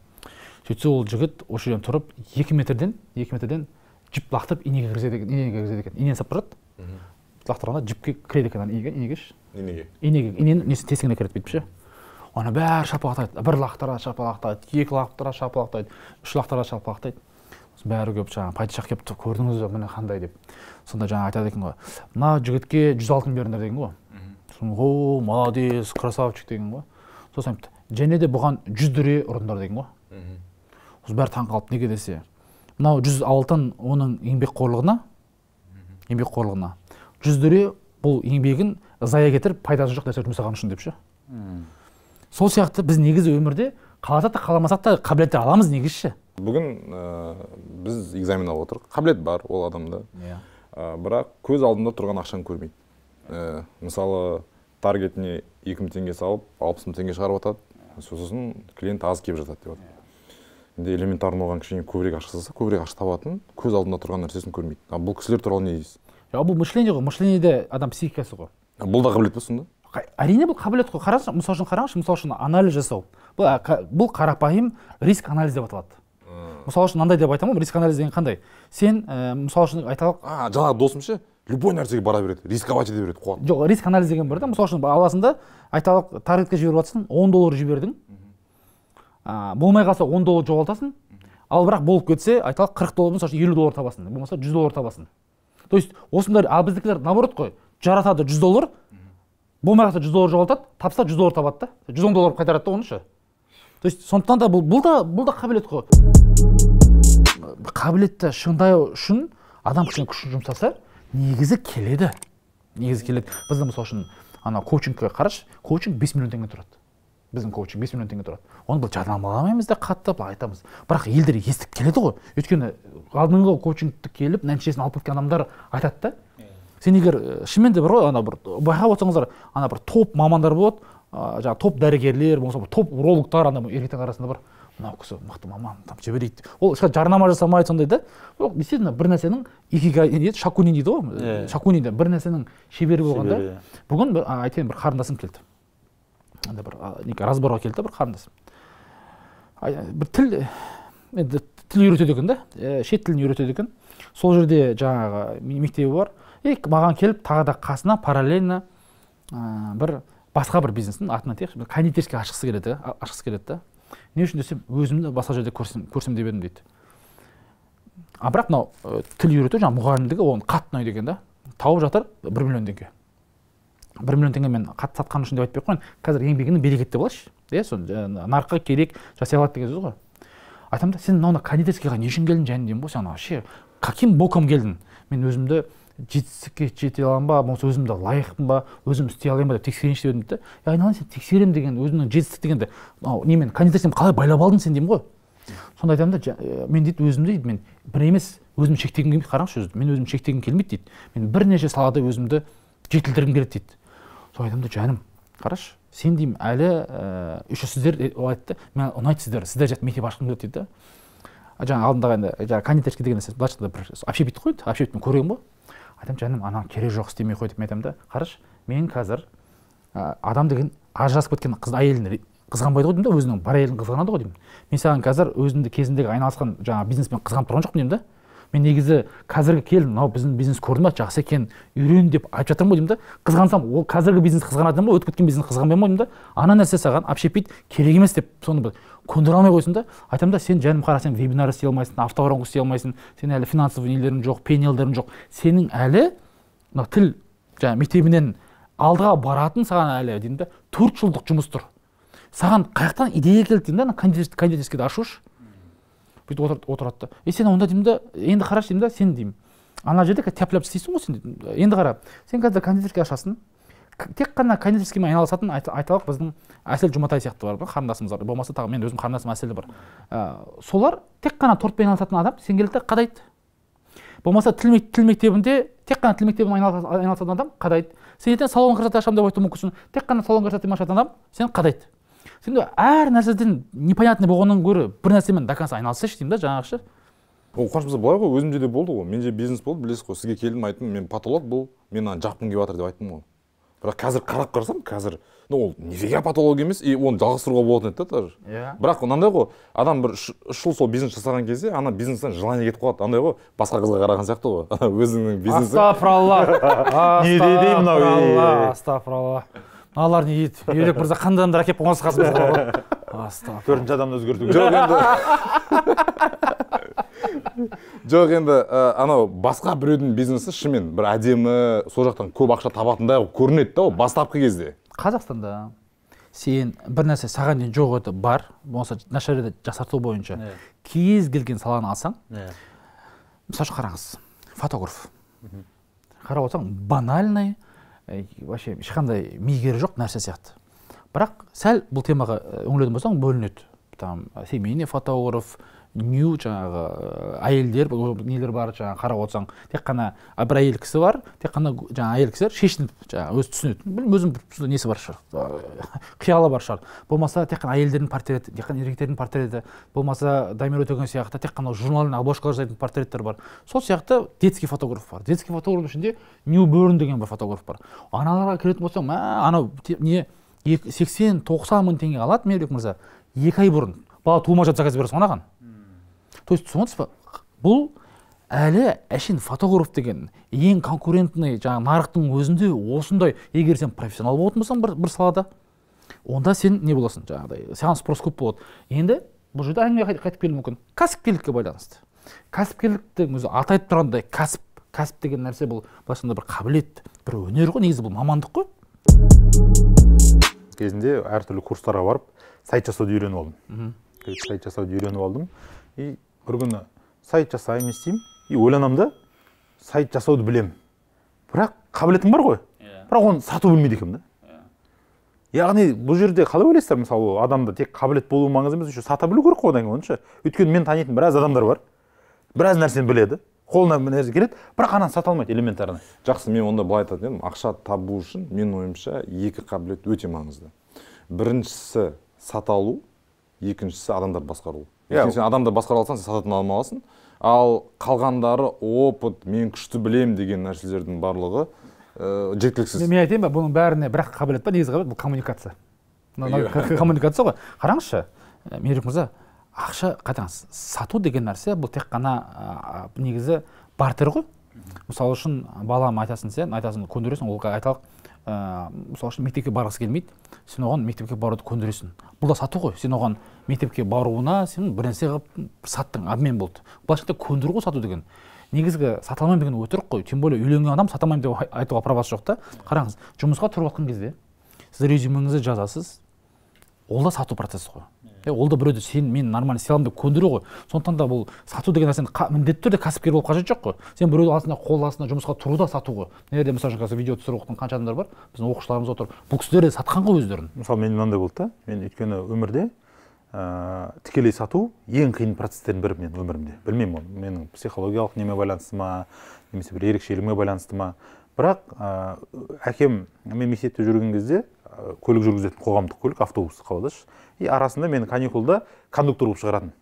сөйтсе ол жігіт осы жерден тұрып екі метрден екі метрден жіп лақтырып инеге кіргізеді екен инеге кіргізеді екен инені сап тұрады лақтырғанда жіпке кіреді екен инеге инеге инеге инеге иненің несі тесігіне кіреді бүйтіп ше оны бәрі шапалақтайды бір лақтырады шапалақтайды екі лақтырады шапалақтайды үш лақтырады шапалақтайды бәрі келіп жаңағы падишах келіп көрдіңіз бе міне қандай деп сонда жаңағы айтады екен ғой мына жігітке жүз алтын беріңдер деген ғой сосын о молодец красавчик деген ғой сосын айтты және де бұған жүз дүре ұрыңдар деген ғой сосын бәрі таң қалды неге десе мынау жүз алтын оның еңбекқорлығына еңбекқорлығына жүз дүре бұл еңбегін зая кетіріп пайдасы жоқ нәрсе жұмсаған үшін деп ше сол сияқты біз негізі өмірде қаласақ та қаламасақ та қабілеттер аламыз негізі бүгін ә, біз экзамен алып отырмық қабілет бар ол адамда иә ә, бірақ көз алдында тұрған ақшаны көрмейді ә, мысалы таргетіне екі мың теңге салып алпыс мың теңге шығарып жатады сосын клиент аз келіп жатады деп жатыр енді элементарно оған кішкене көбірек ақша салса көбірек ақша табатын көз алдында тұрған нәрсесін көрмейді ал бұл кісілер туралы не дейсіз ә, бұл мышление ғой мышлениеде адам психикасы ғой бұл да қабілет па сонда әрине бұл қабілет қой қараңызшы мысалы үшін қараңызшы мысалы үшін анализ жасау бұл, бұл қарапайым риск анализ деп аталады мысалы үшін мынандай деп айтамын ғой риск анализ деген қандай сен ә, э, мысалы үшін айталық а жаңағы досым ше любой нәрсеге бара береді рисковать ете береді қуады жоқ риск анализ деген бар да мысалы үшін аласың да айталық таргетке жіберіп жатрсың он доллар жібердің ә, болмай қалса он доллар жоғалтасың ал бірақ болып кетсе айталық қырық доллар мысалы үшін елу доллар табасың болмаса жүз доллар табасың то есть осындай ал біздікілер наоборот қой жаратады жүз доллар болмай қалса жүз доллар жоғалтады тапса жүз доллар табады да жүз он доллар қайтарады да оны ше то есть сондықтан да бұл, бұл да бұл да қабілет қой қабілетті шыңдау үшін адам кішкене күшін жұмсаса негізі келеді негізі келеді біздің мысалы үшін ана коучингке қарашы коучинг бес миллион теңге тұрады біздің коучинг бес миллион теңге тұрады оны бұл жарнамаламаймыз да қатты былай айтамыз бірақ елдер естіп келеді ғой өйткені алдыңғы коучингті келіп нәтижесін алып кеткен адамдар айтады да сен егер э, шынымен де бар ғой ана бір байқап отырсаңыздар ана бір топ мамандар болады ыыы жаңағы топ дәрігерлер болмаса топ урологтар ана еркектердің арасында бар мынау кісі мықты маман там жіберейік ол ешқандай жарнама жасамайды сондай да бірақ действительно бір нәрсенің икигай не шакунин дейді ғой yeah. Иә. шакунин бір нәрсенің шебері болғанда да иә. бүгін бір айтайын бір қарындасым келді андай бір неге разборға келді бір қарындасым бір тіл енді тіл үйретеді екен да э, шет тілін үйретеді екен сол жерде жаңағы мектебі бар и маған келіп тағы да қасына параллельно ә, бір басқа бір бизнестің атын айтайықшы кондитерский ашқысы келеді ашқысы келеді да не үшін десем өзімді басқа жерде көрсем, көрсем деп едім дейді а бірақ мынау э, тіл үйрету жаңағы мұғалімдігі оған қатты ұнайды екен да тауып жатыр бір миллион теңге бір миллион теңге мен қатты сатқаным үшін деп айтпай ақ қояйын қазір еңбегіңді деп алайыншы иә сол э, нарыққа керек жасай алады деген сөз ғой айтамын да сен мынау кондитерскийға не үшін келдің және деймін ғой сен вообще каким боком келдің мен өзімді жетістікке жете аламын ба болмаса өзімді лайықпын ба өзім істей аламын ба деп тексерейінші деп едім да е айналайын сен тексеремін деген өзімнің жетістік дегенді мынау немен кондиционермен қалай байлап алдың сен деймін ғой сонда айтамын да мен дейді өзімді дейді мен бір емес өзімді шектегім келмейді қараңызшы өзі мен өзімді шектегім келмейді дейді мен бірнеше салада өзімді жетілдіргім келеді дейді сол айтамын да жаным қарашы сен деймін әлі ііі еще сіздер ол айтты маған ұнайды сіздер сіздер жатып мектеп ашқым келеді дейді да жаңағы алдындағы енді жаңағы кондитерский деген нәрсе былайша айтқанда бір общепит қой енді общепитпен көрген ғой айтамын жаным анау керек жоқ істемей қой деп мен айтамын да қарашы мен қазір ә, адам деген ажырасып кеткен қыз әйелін қызғанбайды ғой деймін да өзінің бар әйелін қызғанады ғой деймін мен саған қазір өзімді кезіндегі айналысқан жаңағы бизнеспен қызғанып тұрған жоқпын деймін да мен негізі қазіргі келдім мынау біздің бизнес көрдің ба жақсы екен үйрен деп айтып жатырмын ғой деймін да қызғансам ол қазіргі бизнес қызғанатын ба өтіп кеткен бизнес қызғанбаймын ғой деймін да ана нәрсе саған общепит керек емес деп соны бір көндіре алмай қойсың да айтамын да сен жаным қара сен вебинар істей алмайсың автоворонка істей алмайсың сен әлі финансовый нелерің жоқ пенелдерің жоқ сенің әлі мына тіл жаңағы мектебінен алдыға баратын саған әлі деймін да төрт жылдық жұмыс тұр саған қаяқтан идея келді деймін да ана кондитерскийді ашушы бүйтіп отырады отырады да е сен онда деймін да енді қарашы деймін да сен деймін ана жерде ляп істейсің ғой сен енді қара сен қазір кондитерский ашасың тек қана кондитерскиймен айналысатын айталық біздің әсел жұматай сияқты бар қарындасымыз бар болмаса тағы мен өзім қарындасым әсел бар ә, солар тек қана тортпен айналысатын адам сен келеді да қадайды болмаса тіл, тіл мектебінде тек қана тіл мектебімен айналысатын адам қадайды сен ертең салон красоты ашамын деп айтуы мүмкінсің тек қана салон красотымен ашатын адам сен қадайды сен әр нәрседен непонятный болғаннан гөрі бір нәрсемен до конца айналысайшы деймін да жаңағы ше ол қуаныш мырза былай ғой өзімде де болды ғой менде бизнес болды білесіз ғой сізге келдім айттым мен патолог бұл мен мынаны жапқым келіп жатыр деп айттым ғой бірақ қазір қарап қарасам қазір ну ол нифига патолог емес и оны жалғастыруға болатын еді да даже иә бірақ мынандай ғой адам бір үш жыл сол бизнес жасаған кезде ана бизнестен желание кетіп қалады андай ғой басқа қызға қараған сияқты ғой өзіңнің бизнесі астафралла не дейді мынау астафралла мыналар не дейді ерек мырза қандай адамдар әкеліп қойған қасымызға төртінші адамды өзгерту жоқ енді жоқ енді анау басқа біреудің бизнесі шынымен бір әдемі сол жақтан көп ақша табатындай қылып көрінеді да ол бастапқы кезде қазақстанда сен бір нәрсе саған дейін жоқ еді бар болмаса нашар еді жасарту бойынша иә. кез келген саланы алсаң иә. мысалы үшін қараңыз фотограф қарап отырсаң банальный Э, вообще ешқандай мигері жоқ нәрсе сияқты бірақ сәл бұл темаға э, үңілетін болсаң бөлінеді там семейный фотограф нью жаңағы э, әйелдер нелер бар жаңағы қарап отырсаң тек қана бір әйел кісі бар тек қана жаңағы әйел кісілер шешініп жаңағы өзі түсінеді білмеймін өзінің несі бар шығар қиялы бар шығар болмаса тек қана әйелдердің портреті тек қана еркектердің портреті болмаса дамир өтеген сияқты тек қана журналдың обложкалар жасайтын портреттер бар сол сияқты детский фотограф бар детский фотограф ішінде нью берн деген бір фотограф бар аналарға келетін болсаң мә анау не сексен тоқсан мың теңге алады мейірбек мырза екі ай бұрын бала туылмай жатса заказ бересің ғой анаған то есть түсініп бұл әлі әшейін фотограф деген ең конкурентный жаңағы нарықтың өзінде осындай егер сен профессионал болатын болсаң бір, бір салада онда сен не боласың жаңағыдай саған спрос көп болады енді бұл жерде әңгіме қайтып келуі мүмкін кәсіпкерлікке байланысты кәсіпкерліктің өзі аты айтып тұрғандай кәсіп кәсіп деген нәрсе бұл былайша бір қабілет бір өнер ғой негізі бұл мамандық қой кезінде әртүрлі курстарға барып сайт жасауды үйреніп алдым сайт жасауды үйреніп алдым и бір күні сайт жасаймын не істеймін и ойланамын да сайт жасауды білемін бірақ қабілетім бар ғой иә. бірақ оны сату білмейді екенмін да иә. яғни бұл жерде қалай ойлайсыздар мысалы адамда тек қабілет болу маңызды емес еще сата білу керек қой одан кейін оны өйткені мен танитын біраз адамдар бар біраз нәрсені біледі қолына бір нәрсе келеді бірақ ананы сата алмайды элементарно жақсы мен онда былай айтатын едім ақша табу үшін менің ойымша екі қабілет өте маңызды біріншісі сата алу екіншісі адамдарды басқару иә yeah. сен адамды басқара алсаң сен сататын адам аласың ал қалғандары опыт мен күшті білем деген нәрселердің барлығы ә, жеткіліксіз мен айтайын ба бұның бәріне ақ қабілет бар негізгі қабілет бұл коммуникация иә. коммуникация ғой қараңызшы э, мейірбек мырза ақша қайтаңыз сату деген нәрсе бұл тек қана э, негізі бартер ғой мысалы үшін балам айтасың сен айтасың көндіресің ол айталық ә, э, мысалы үшін мектепке барғысы келмейді сен оған мектепке баруды көндіресің бұл да сату ғой сен оған мектепке баруына сен бір нәрсе қылып саттың обмен болды былайша айтқанда көндіру ғой сату деген негізгі сата алмаймын деген өтірік қой тем более үйленген адам сата алмаймын деп айтуға правасы жоқ та қараңыз жұмысқа тұрып жатқан кезде сіз резюмеңізді жазасыз ол да сату процесі ғой е ол да біреуді сен мен нормально істей аламын деп көндіру ғой сондықтан да бұл сату деген нәрсені міндетті түрде кәсіпкер болып қажет жоқ қой сен біреудің астына қол астына жұмысқа тұру да сату ғой мына мысалы үшін қазір видео түсіріп оқытқан қанша адамдар бар біздің оқушыларымыз отыр бұл кісілер де сатқан ғой өздерін мысалы менде мынандай болды да мен өйткені өмірде ә, тікелей сату ең қиын процесстердің бірі мен өмірімде білмеймін оны менің психологиялық неме байланысты ма немесе бір ерекшелігіме байланысты ма бірақ ә, әкем мен мектепте жүрген кезде көлік жүргізетін қоғамдық көлік автобус қаладашы и арасында мен каникулда кондуктор болып шығаратын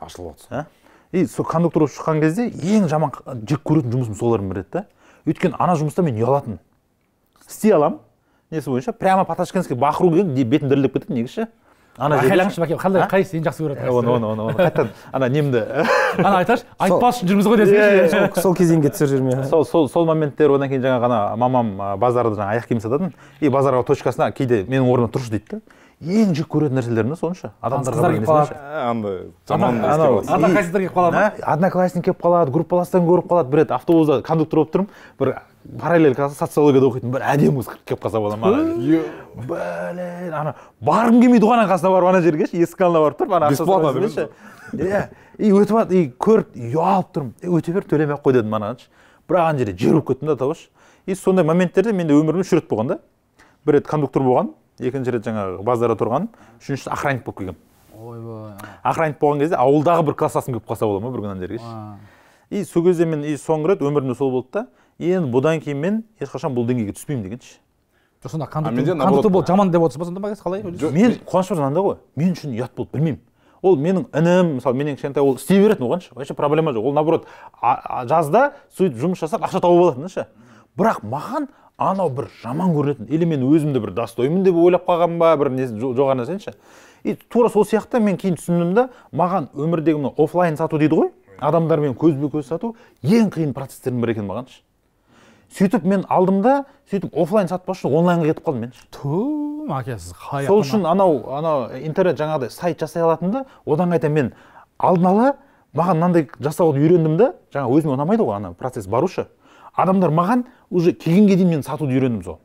ашылып отырсың ә? и сол кондуктор болып шыққан кезде ең жаман жек көретін жұмысым солардың бірі еді да өйткені ана жұмыста мен ұялатынмын істей аламын несі бойынша прямо по ташкентский бақыру керек бетім дірілдеп кетеді негізі ше ана айқайлаңызшы бәке қандай ә? қайсысы ең жақсы көретін ә, оны оны оны оны қайтадан ана немді ана айташы айтпас үшін жүрміз ғой десе иә, иә, сол кезеңге түсіріп жүрме иә. сол сол сол моменттер одан кейін жаңағы ана мамам базарда жаңағы аяқ киім сататын и базарға точкасына кейде менің орныма тұршы дейді да ең жек көретін нәрселеріне сонша адамдарға келіп қалады ә, андай келіп қалады одноклассник келіп қалады группаластан көріп қалады бір рет автобуста кондуктор болып тұрмын бір параллель класс социологияда оқитын бір әдемі қыз келіп қалса болады маған блин ана барғым келмейді ғой ананың қасына барып ана жерге ше есік алдына барып тұрып ана иә и өтіп жатыр и көріп ұялып тұрмын өте бер төлемей ақ қой дедім анағыншы бірақ ана жерде жер болып кеттім да табашы и сондай моменттерде менде өмірімде үш рет болған да бір рет кондуктор болған екінші рет жаңағы базарда тұрған үшіншісі охранник болып келгенмін ойбай охранник болған кезде ауылдағы бір класстасым келіп қалса болады ма бір күні ана жергеші и сол кезде мен и соңғы рет өмірімде сол болды да енді бұдан кейін мен ешқашан бұл деңгейге түспеймін дегенші жоқ сонда кондуктор болып жаман деп отырсыз ба сонда қалай қалай мен қуаныш мырза мынандай ғой мен үшін ұят болды білмеймін ол менің інім мысалы менен кішкентай ол істей беретін оған ше вообще проблема жоқ ол наоборот жазда сөйтіп жұмыс жасап ақша тауып алатын ше бірақ маған анау бір жаман көретін или мен өзімді бір достоймын деп ойлап қалған ба бір не жоғары и тура сол сияқты мен кейін түсіндім да маған өмірдегі мына оффлайн сату дейді ғой адамдармен көзбе көз сату ең қиын процесстердің бірі екен маған сөйтіп мен алдым да сөйтіп оффлайн сатпас үшін онлайнға кетіп қалдым мен ту маке сіз қай сол үшін анау анау интернет жаңағыдай сайт жасай алатын да одан қайта мен алдын ала маған мынандай жасауды үйрендім да жаңа өзіме ұнамайды ғой ана процесс барушы адамдар маған уже келгенге дейін мен сатуды үйрендім сол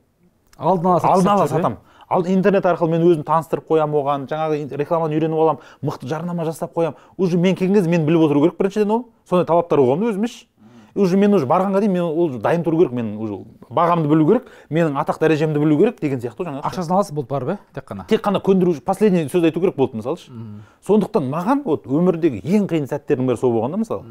алдын ала алдын ала сатамын ал интернет арқылы мен өзім таныстырып қоямын оған жаңағы рекламаны үйреніп аламын мықты жарнама жасап қоямын уже мен келген мен біліп отыру керек біріншіден ол сондай талаптар қойғанмын өзіме ше уже мен уже барғанға дейін мен ол дайын тұру керек мен уже бағамды білу керек менің атақ дәрежемді білу керек деген сияқты жаңағы ақшасын аласыз болды барып иә тек қана тек қана көндіру последний сөз айту керек болды мысалы үшін сондықтан маған вот өмірдегі ең қиын сәттердің бірі сол болған да мысалы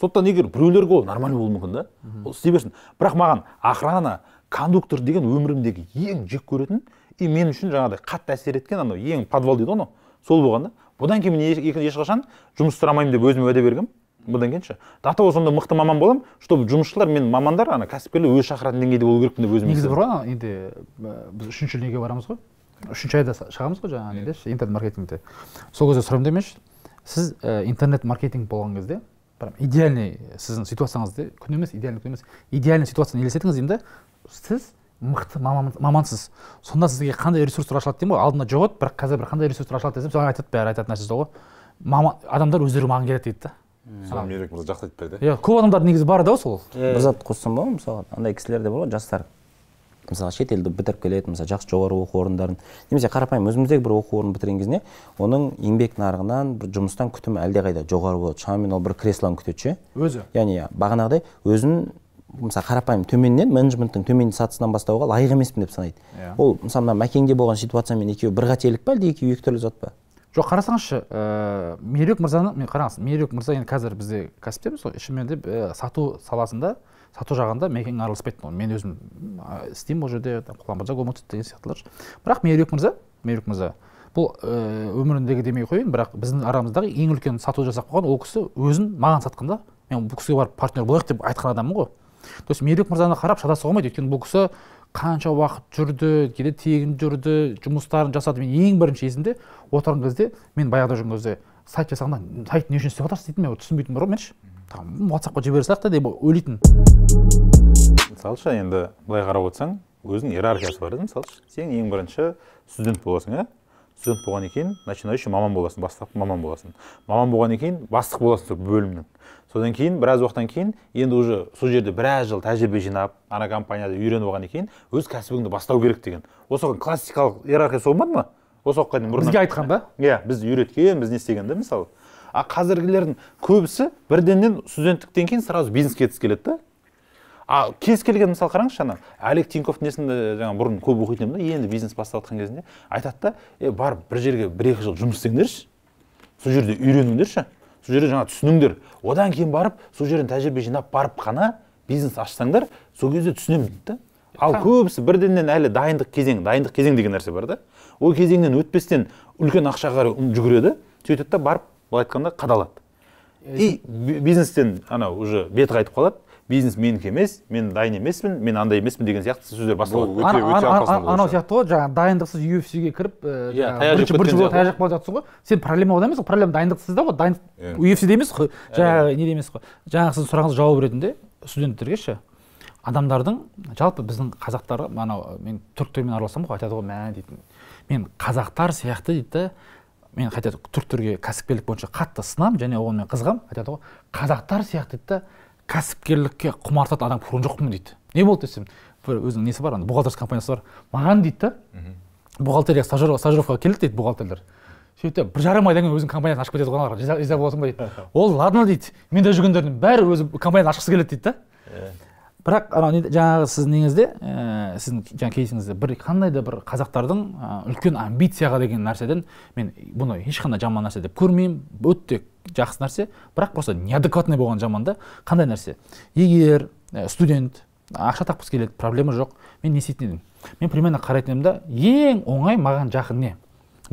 сондықтан егер біреулерге ол нормально болуы мүмкін да ол істей берсін бірақ маған охрана кондуктор деген өмірімдегі ең жек көретін и мен үшін жаңағыдай қатты әсер еткен анау ең подвал дейді ғой анау сол болған да бұдан кейін мен ешқашан жұмыс сұрамаймын деп өзіме уәде бергенмін бұдан кейін ше до сонда мықты маман боламын чтобы жұмысшылар мен мамандар ана кәсіпкерлер өзі шақыратын деңгейде болу керекпін деп өзім негізі бар ғой енді біз үшінші неге барамыз ғой үшінші айда шығамыз ғой жаңағы неде иә. интернет маркетингте сол кезде сұраймын демеші сіз э, интернет маркетинг болған кезде прям идеальный э, сіздің ситуацияңызды күн емес идеальный күн емес идеальный ситуацияны елестетіңіз деймін да сіз мықты мамансыз сонда сізге қандай ресурстар ашылады деймін ғой алдында жоқ еді бірақ қазір бір қандай ресурстар ашылады десем соған айтады бәрі айтатын нәрсесі сол ғой адамдар өздері маған келеді дейді да саған мейірбек мырза жақсы айтып берді иә көп адамдар негізі бар да сол бір зат қоссам болады ма мысалы андай кісілер де болады жастар мысалы шетелді бітіріп келеді мысалы жақсы жоғары оқу орындарын немесе қарапайым өзіміздегі бір оқу орнын бітірген кезінде оның еңбек нарығынан бір жұмыстан күтімі әлдеқайда жоғары болады шамамен ол бір креслоны күтеді ше өзі яғни иә, бағанағыдай өзін мысалы қарапайым төменнен менеджменттің төмен сатысынан бастауға лайық емеспін деп санайды иә. ол мысалы мына мәкеңде болған ситуациямен екеуі бір қателік па әлде екеуі екі түрлі зат па жоқ қарасаңызшы ә, меруерт мырзаны мен қараңыз мейірбек мырза енді қазір бізде кәсіпкерміз ғой шынымен де ә, э, сату саласында сату жағында мекең араласпайды ғой мен өзім істеймін ол жерде құлан мырза гомоцит деген сияқтылар бірақ мейірбек мырза меруерт мырза бұл э, өміріндегі демей қояйын бірақ біздің арамыздағы ең үлкен сату жасап қойған ол кісі өзін маған сатқан да мен бұл кісіге барып партнер болайық деп айтқан адаммын ғой то есть меруерт мырзаны қарап шатасуға болмайды өйткені бұл кісі қанша уақыт жүрді кейде тегін жүрді жұмыстарын жасады мен ең бірінші есімде отырған кезде мен баяғыда жүрген кезде сайт жасағанда сайт не үшін істеп жатырсыз дейтін мен түсінбейтін бар ғой менші там ватсапқа жібере салайық та деп ойлайтын мысалшы енді былай қарап отырсаң өзінің иерархиясы бар да мысалы сен ең бірінші студент боласың иә студент болғаннан кейін начинающий маман боласың бастапқы маман боласың маман болғаннан кейін бастық боласың сол бөлімнің содан кейін біраз уақыттан кейін енді уже сол жерде біраз жыл тәжірибе жинап ана компанияда үйреніп алғаннан кейін өз кәсібіңді бастау керек деген осы классикалық иерархия болмады ма осы уақытқа дейін бұрын бізге айтқан ба иә біз үйреткен біз не істеген да мысалы а қазіргілердің көбісі бірденнен студенттіктен кейін сразу бизнеске кеткісі келеді да а кез келген мысалы қараңызшы ана олег тиньковтың несін э, жаңа бұрын көп оқитын едім да енді бизнес бастап жатқан кезінде айтады да е бар бір жерге бір екі жыл жұмыс істеңдерші сол жерде үйреніңдерші сол жерде жаңа түсініңдер одан кейін барып сол жерден тәжірибе жинап барып қана бизнес ашсаңдар сол кезде түсінемін дейді да ал көбісі бірденнен әлі дайындық кезең дайындық кезең деген нәрсе бар да ол кезеңнен өтпестен үлкен ақшаға қарай жүгіреді сөйтеді да барып былай айтқанда қадалады и бизнестен анау уже беті қайтып қалады бизнес менікі емес мен дайын емеспін мен андай емеспін деген сияқты сөздер басталады өте өте анау сияқты ғой жаңағы дайындықсыз юфсиге кіріп иә бірінші болып таяқ жеп жатсың ғой сен проблема ода емес ғой проблема дайындықсызда ғой дайын иә. де емес қой жаңағы неде емес қой жаңағы сіздің сұрағыңызға жауап ретінде студенттерге ше адамдардың жалпы біздің қазақтар анау мен түріктермен араласамын ғой айтады ғой мә дейтін мен қазақтар сияқты дейді мен қайтеді түріктерге кәсіпкерлік бойынша қатты сынамын және оған мен қызығамын айтады ғой қазақтар сияқты дейді кәсіпкерлікке құмартатын адам көрген жоқпын дейді не болды десем бір өзінің несі бар ана бухгалтерский компаниясы бар маған дейді да бухгалтерия стажировкаға келді дейді бухгалтерлер сөйтіп бір жарым айдан кейін өзінің компаниясын ашып кетеді ғой аналар риза боласың ба дейді ол ладно дейді менде жүргендердің бәрі өзі компанияны ашқысы келеді дейді да бірақ анау жаңағы неңізде ә, сіздің жаңа кейсіңізде бір қандай да бір қазақтардың үлкен амбицияға деген нәрседен мен бұны ешқандай жаман нәрсе деп көрмеймін өте жақсы нәрсе бірақ просто неадекватный болған жаман да қандай нәрсе егер ә, студент ақша тапқысы келеді проблема жоқ мен не істейтін едім мен примерно қарайтын едім да ең оңай маған жақын не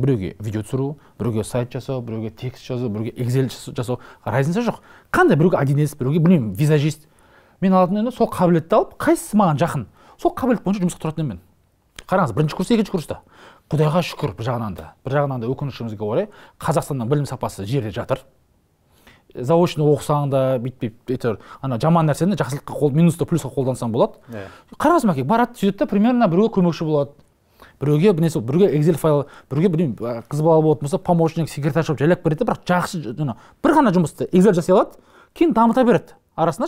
біреуге видео түсіру біреуге сайт жасау біреуге текст жазу біреуге эксель жасау разница жоқ қандай біреуге одинец біреуге білмеймін визажист мен алатын едім сол қабілетті алып қайсысы маған жақын сол қабілет бойынша жұмысқа тұратын едім мен қараңыз бірінші курста екінші курста құдайға шүкір бір жағынан да бір жағынан да өкінішімізге орай қазақстанның білім сапасы жерде жатыр заочно оқысаң да бүйтіп әйтеуір ана жаман нәрсені жақсылыққа қол минусты плюсқа қолдансаң болады yeah. Иә. қараңыз мәке барады сөйтеді да примерно біреуге көмекші болады біреуге бірнәрсе біреуге экзель файл біреуге білмеймін қыз бала болатын болса помощник секретарь болып жайлап береді бірақ жақсы бір ғана жұмысты экзел жасай алады кейін дамыта береді арасында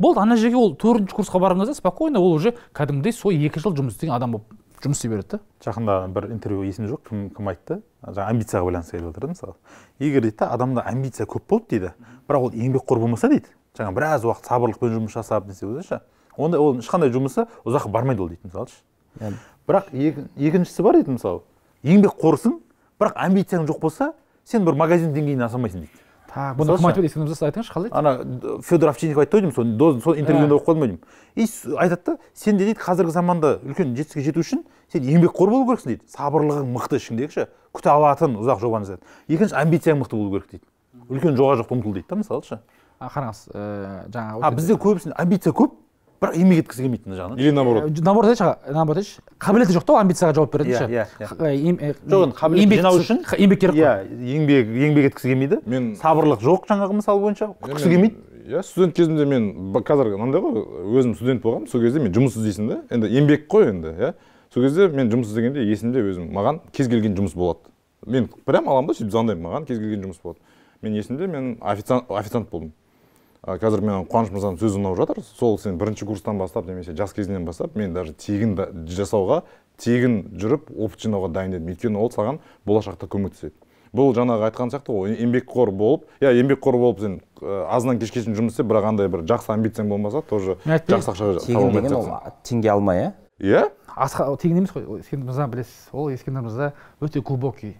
болды ана жерге ол төртінші курсқа барған кезде спокойно ол уже кәдімгідей сол екі жыл жұмыс істеген адам болып жұмыс істей береді да жақында бір интервью есімде жоқ кім кім айтты жаңағы амбицияға байланысты айтып жатыр да мысалы егер дейді да адамда амбиция көп болды дейді бірақ ол еңбекқор болмаса дейді жаңағы біраз уақыт сабырлықпен жұмыс жасап не істеп ше онда ол ешқандай жұмысы ұзаққа бармайды ол дейді мысалы бірақ екіншісі бар дейді мысалы еңбекқорсың бірақ амбицияң жоқ болса сен бір магазин деңгейіне аса алмайсың дейді так бұны кім айтып еді сіз айтыңызшы қалай ана федор овчинников айтты ғой деймін соны сол интервьюінде оқып қалдым ғой деймін и айтады да сен де дейді қазіргі заманда үлкен жетістікке жету үшін сен еңбекқор болу керексің дейді сабырлығың мықты ішіңдегі күте алатын ұзақ жобаны жасайтын екінші амбицияң мықты болу керек дейді үлкен жоға жоқты ұмтыл дейді да мысалы ше қараңыз ыыы э, жаңағы а бізде көбісінде амбиция көп бірақ еңбек еткісі келмейді мына жағынан или наоборот э, наоборот айтшы наоборот айтшы қабілеті жоқ та ол амбицияға жауап беретін иә, ше иә, иә. Э, э, жоқ енді үшін еңбек керек иә еңбек еңбек еткісі келмейді мен сабырлық жоқ жаңағы мысал бойынша күткісі келмейді иә студент кезімде мен қазір мынандай ғой өзім студент болғанмын сол кезде мен жұмыс іздейсің да енді еңбек қой енді иә сол кезде мен жұмыс іздегенде есімде өзім маған кез келген жұмыс болады мен прям аламын да сөйтіп звондаймын маған кез келген жұмыс болады мен есімде мен официант, официант болдым қазір мен қуаныш мырзаның сөзі ұнап жатыр сол сен бірінші курстан бастап немесе жас кезінен бастап мен даже тегін жасауға тегін жүріп опыт жинауға дайын едім өйткені ол саған болашақта көмектеседі бұл жаңағы айтқан сияқты ғой еңбекқор болып иә еңбекқор болып сен азынан кешке шейін жұмыс істеп бірақ андай бір жақсы амбицияң болмаса тоже жақсы ақша деген ол теңге алмай иә иә тегін емес қой ескендір мырза білесіз ол ескендір мырза өте глубокий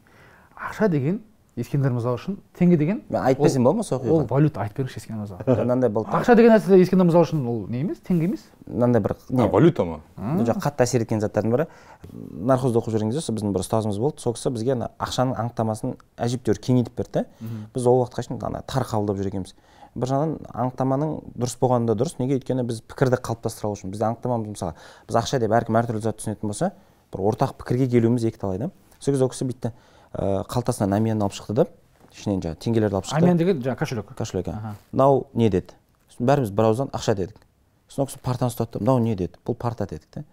ақша деген ескендір мырза үшін теңге деген мен айтпесем бола ма сол оқиға ол валюта айтып беріңізші ескендір мырза мынандай болды ақша деген нәрсе ескендір мырза үшін ол не емес теңге емес мынандай бір не валюта ма жоқ қатты әсер еткен заттардың бірі нархозда оқып жүрген кезде сол біздің бір ұстазымыз болды сол кісі бізге ана ақшаның анықтамасын әжептәуір кеңейтіп берді да біз ол уақытқа шейін ана тар қабылдап жүр екенбіз бір жағынан анықтаманың дұрыс болғаны да дұрыс неге өйткені біз пікірді қалыптастыра алу үшін бізде анықтамамыз мысалы біз ақша деп әркім әртүрлі зат түсінетін болса бір ортақ пікірге келуіміз талай да сол кезде ол кісі бүйтті ә, қалтасынан әмиянды алып шықты да ішінен жаңағы теңгелерді алып шықты әмиян деген жаңағы кошелек кошелек иә мынау не деді сосын бәріміз бір ауыздан ақша дедік сосын ол кісі партаны ұстады да мынау не деді бұл парта дедік та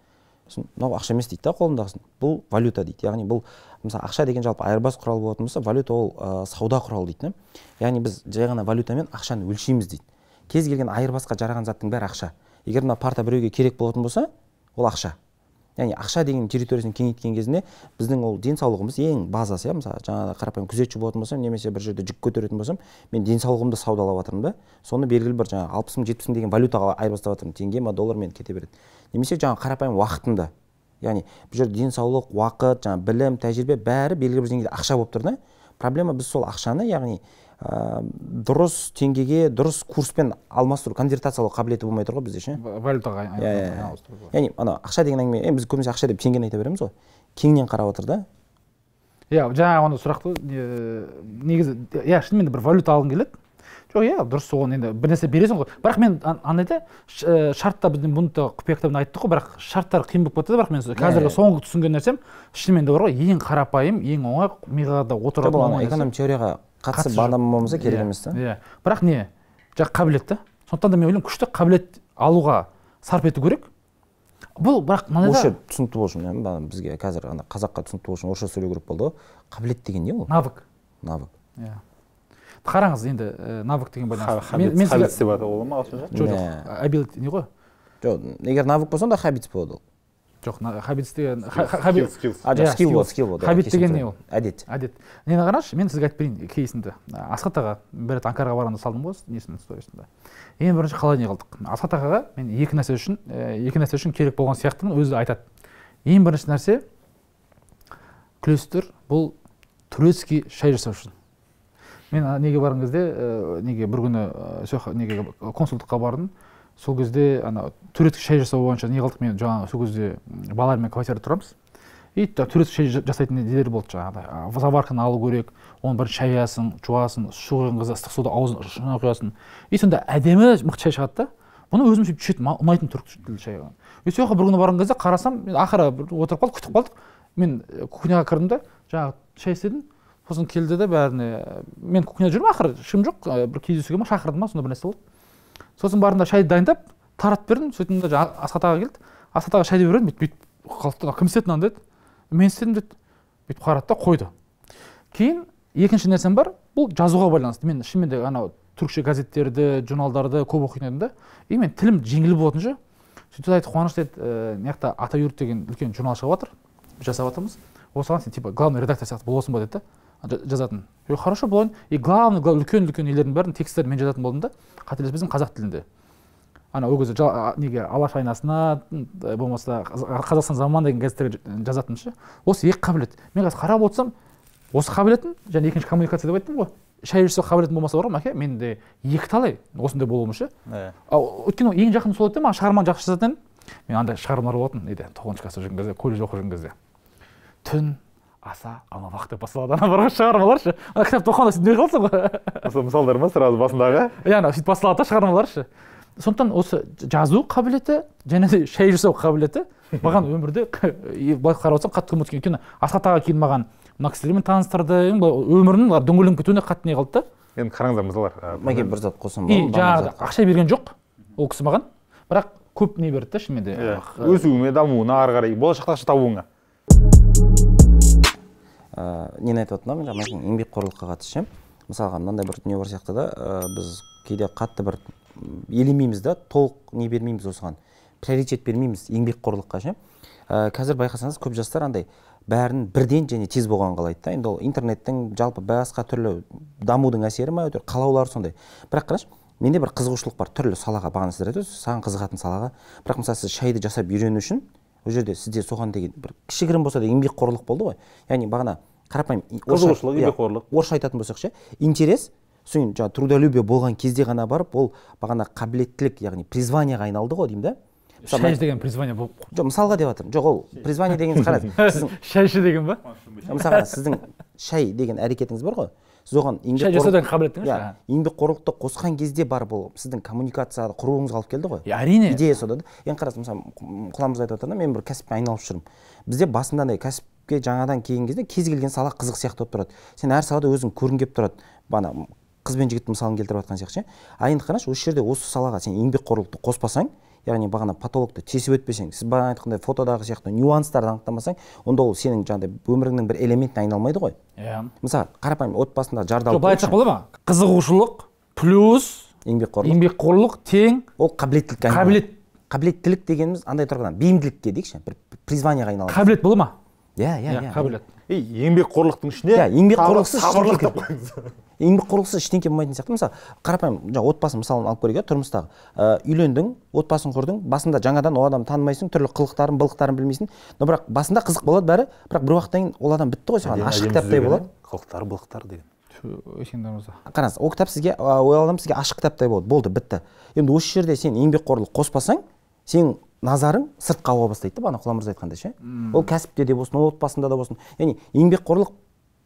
сосын мынау ақша емес дейді да қолындағысын бұл валюта дейді яғни бұл мысалы ақша деген жалпы айырбас құралы болатын болса валюта ол ә, сауда құралы дейді да яғни біз жай ғана валютамен ақшаны өлшейміз дейді кез келген айырбасқа жараған заттың бәрі ақша егер мына парта біреуге керек болатын болса ол ақша яғни ақша деген территориясын кеңейткен кезінде біздің ол денсаулығымыз ең базасы иә мысалы жаңағы қарапайым күзетші болатын болсам немесе бір жерде жүк көтеретін болсам мен денсаулығымды саудалап жатырмын да соны белгілі бір жаңағы алпыс мың жетпіс мың деген валютаға айырбастап жатырмын теңге ма доллармен кете береді немесе жаңағы қарапайым уақытында яғни бұл жерде денсаулық уақыт жаңағы білім тәжірибе бәрі белгілі бір деңгейде ақша болып тұр да проблема біз сол ақшаны яғни ә, дұрыс теңгеге дұрыс курспен алмастыру конвертациялау қабілеті болмай тұр ғой бізде ше валютаға иә, иә, иә. яғни ана ақша деген әңгіме енді біз көбінесе ақша деп теңгені айта береміз ғой кеңінен қарап отыр да иә жаңағы оны сұрақты негізі иә шынымен де бір валюта алғың келеді жоқ иә дұрыс оған енді бір нәрсе бересің ғой бірақ мен андай да э, шартта біздің бұны құпия кітабында айттық қой бірақ шарттар қиын болып кетті да бірақ мен қазіргі соңғы түсінген нәрсем шынымен де бар ғой ең қарапайым ең оңай миға да отыратын эконом теорияға қатысы болмаса керек иә. емес та иә бірақ не жаңағы қабілет та сондықтан да мен ойлаймын күшті қабілет алуға сарп ету керек бұл бірақ мынада орысша түсінікті болу үшін бізге қазір ана қазаққа түсінікті болу үшін орысша сөйлеу керек болды ғой қабілет деген не ол навык навык иә қараңыз енді э, навык деген байланысты хабитс деп ма ағылшынша жоқ жоқ не ғой жоқ егер навык болса онда хабитс болады ол жоқ хабитс деген вот скил вот хабит деген не ол әдет әдет нені қарашы мен сізге айтып берейін кейсімді асхат аға бір рет анкараға барғанда салдым ғой несін сторисында ең бірінші қалай не қылдық асхат ағаға мен екі нәрсе үшін екі нәрсе үшін керек болған сияқтымын өзі айтады ең бірінші нәрсе күлесіздер бұл турецкий шай жасау үшін мен неге барған кезде неге бір күні неге консулдыққа бардым сол кезде ана турецкий шай жасау бойынша не қылдық мен жаңағы сол кезде балалармен квартирада тұрамыз и турецкий шай жасайтын нелер болды жаңағыдай заварканы алу керек оны бірінші шаясың жуасың су құйған кезде ыстық суды аузына шына құясың и сонда әдемі мықты шай шығады да бұны өзім сөйтіп ішетін маған ұнайтын түрік тілді шай и сол бір күні барған кезде қарасам мен ақыры отырып қалдық күтіп қалдық мен э, кухняға кірдім да жаңағы шай істедім сосын келді де бәріне э, мен кухняда жүрмін ақыры ешкім жоқ бір кездесуге ма шақырды ма сондай бір нәрсе болды сосын бардым да шайды дайындап таратып бердім сөйттім да жаңағы асхат аға келді асхат аға шайды бердім бүйтіп бүйтіп қалды кім істеді мынаны деді мен істедім деді бүйтіп қарады да қойды кейін екінші нәрсем бар бұл жазуға байланысты мен шынымен де анау түрікше газеттерді журналдарды көп оқитын едім да и мен тілім жеңіл болатын ше сөйтіп айтты қуаныш деді «Э, мына жақта атаюрт деген үлкен журнал шығып жатыр біз жасап жатырмыз осыған сен типа главный редактор сияқты боласың ба деді да жазатын е хорошо болайын и главный үлкен үлкен нелердің бәрін тексттерін мен жазатын болдым да қателеспесем қазақ тілінде ана ол кезде неге алаш айнасына болмаса қазақстан заман деген газеттерге жазатын ше осы екі қабілет мен қазір қарап отырсам осы қабілетім және екінші коммуникация деп айттым ғой шай ішсе қабілетім болмаса бар ғой мәке менде екі талай осындай болуым ше ә. өйткені ең жақын сол еді да маған шығарманы жақсы жазатын едім мен андай шығармалар болатын неде тоғызыншы класста жүрген кезде колледжде оқып жүрген кезде түн аса алмабақ деп басталады ана бар ғой шығармалар ше ана кітапты оқығанда сөйтіп не қыласың ғой сол мысалдар ма сразу басындағы иә ана сөйтіп басталады да шығармалар ше сондықтан осы жазу қабілеті және де шәй жасау қабілеті маған өмірде былай қарап отырсам қатты көмектескен өйткені асхат аға кейін маған мына кісілермен таныстырды өмірінің дөңгеленіп кетуіне қатты не қылды да енді қараңыздар мырзалар мәке бір зат қоссам и жаңағы ақша берген жоқ ол кісі маған бірақ көп не берді да шынымен де иә. өсуіңе дамуыңа ары қарай болашақта ақша табуыңа ә, э, нені айтып отырмын мен еңбекқорлыққа қатысты ше мысалға мынандай бір дүние бар сияқты да ә, біз кейде қатты бір елемейміз да толық не бермейміз осыған приоритет бермейміз еңбекқорлыққа ше ә, қазір байқасаңыз көп жастар андай бәрін бірден және тез болған қалайды да енді ол интернеттің жалпы басқа түрлі дамудың әсері ма әйтеуір қалаулары сондай бірақ қарашы менде бір қызығушылық бар түрлі салаға бағана сіздер айтып саған қызығатын салаға бірақ мысалы сіз шайды жасап үйрену үшін ол жерде сізде соған деген бір кішігірім болса да еңбекқорлық болды ғой яғни бағана қарапайым қызығушылық иә, еңбекқорлық орысша айтатын болсақ ше интерес содан кейін жаңағы трудолюбие болған кезде ғана барып ол бағана қабілеттілік яғни призванияға айналды ғой деймін да шай деген призвание болып жоқ мысалға деп жатырмын жоқ ол призвание дегеніңіз қараңыз шәйші деген ба мысалға сіздің шай деген әрекетіңіз бар ғой сіз оған шай иә, еңбекқорлықты қосқан кезде бар бұл сіздің коммуникацияны құруыңызға алып келді ғой әрине идея сода да енді қараңыз мысалы құламыз айтып отыр да мен бір кәсіппен айналысып жүрмін бізде басында андай кәсіп мектепке жаңадан келген кезде кез келген сала қызық сияқты болып тұрады сен әр салада өзің көргің келіп тұрады бана қыз бен жігіт мысалын келтіріп жатқан сияқты ше ал енді қарашы осы жерде осы салаға сен еңбекқорлықты қоспасаң яғни бағана потолокты тесіп өтпесең сіз бағана айтқандай фотодағы сияқты нюанстарды анықтамасаң онда ол сенің жаңағыдай өміріңнің бір элементіне айналмайды ғой иә мысалы қарапайым отбасында жарды жоқ былай айтсақ болады ма қызығушылық плюс еңбекқорлық еңбекқорлық тең ол қабілеттілікке қабілет қабілеттілік дегеніміз андай тұрғыдан бейімділікке дейікші бір призванияға айналады қабілет бола ма иә иә иә қабілет и еңбекқорлықтың ішіне иә еңбекқорлықсыз еңбекқорлықсыз ештеңке болмайтын сияқты мысалы қарапайым жаңағы отбасы мысалын алып көрейік иә тұрмыстағы ә, үйлендің отбасын құрдың басында жаңадан ол адамды танымайсың түрлі қылықтарын былықтарын білмейсің но бірақ басында қызық болады бәрі бірақ бір уақыттан кейін ол адам бітті ғой саған ашық кітаптай болады ә? қылықтары былықтар деген қараңыз ол кітап сізге ол адам сізге ашық кітаптай болды болды бітті енді осы жерде сен еңбекқорлық қоспасаң сен назарың сыртқа ауа бастайды да бағана құлан мырза айтқандай ше ол кәсіпте де болсын ол отбасында да болсын яғни еңбекқорлық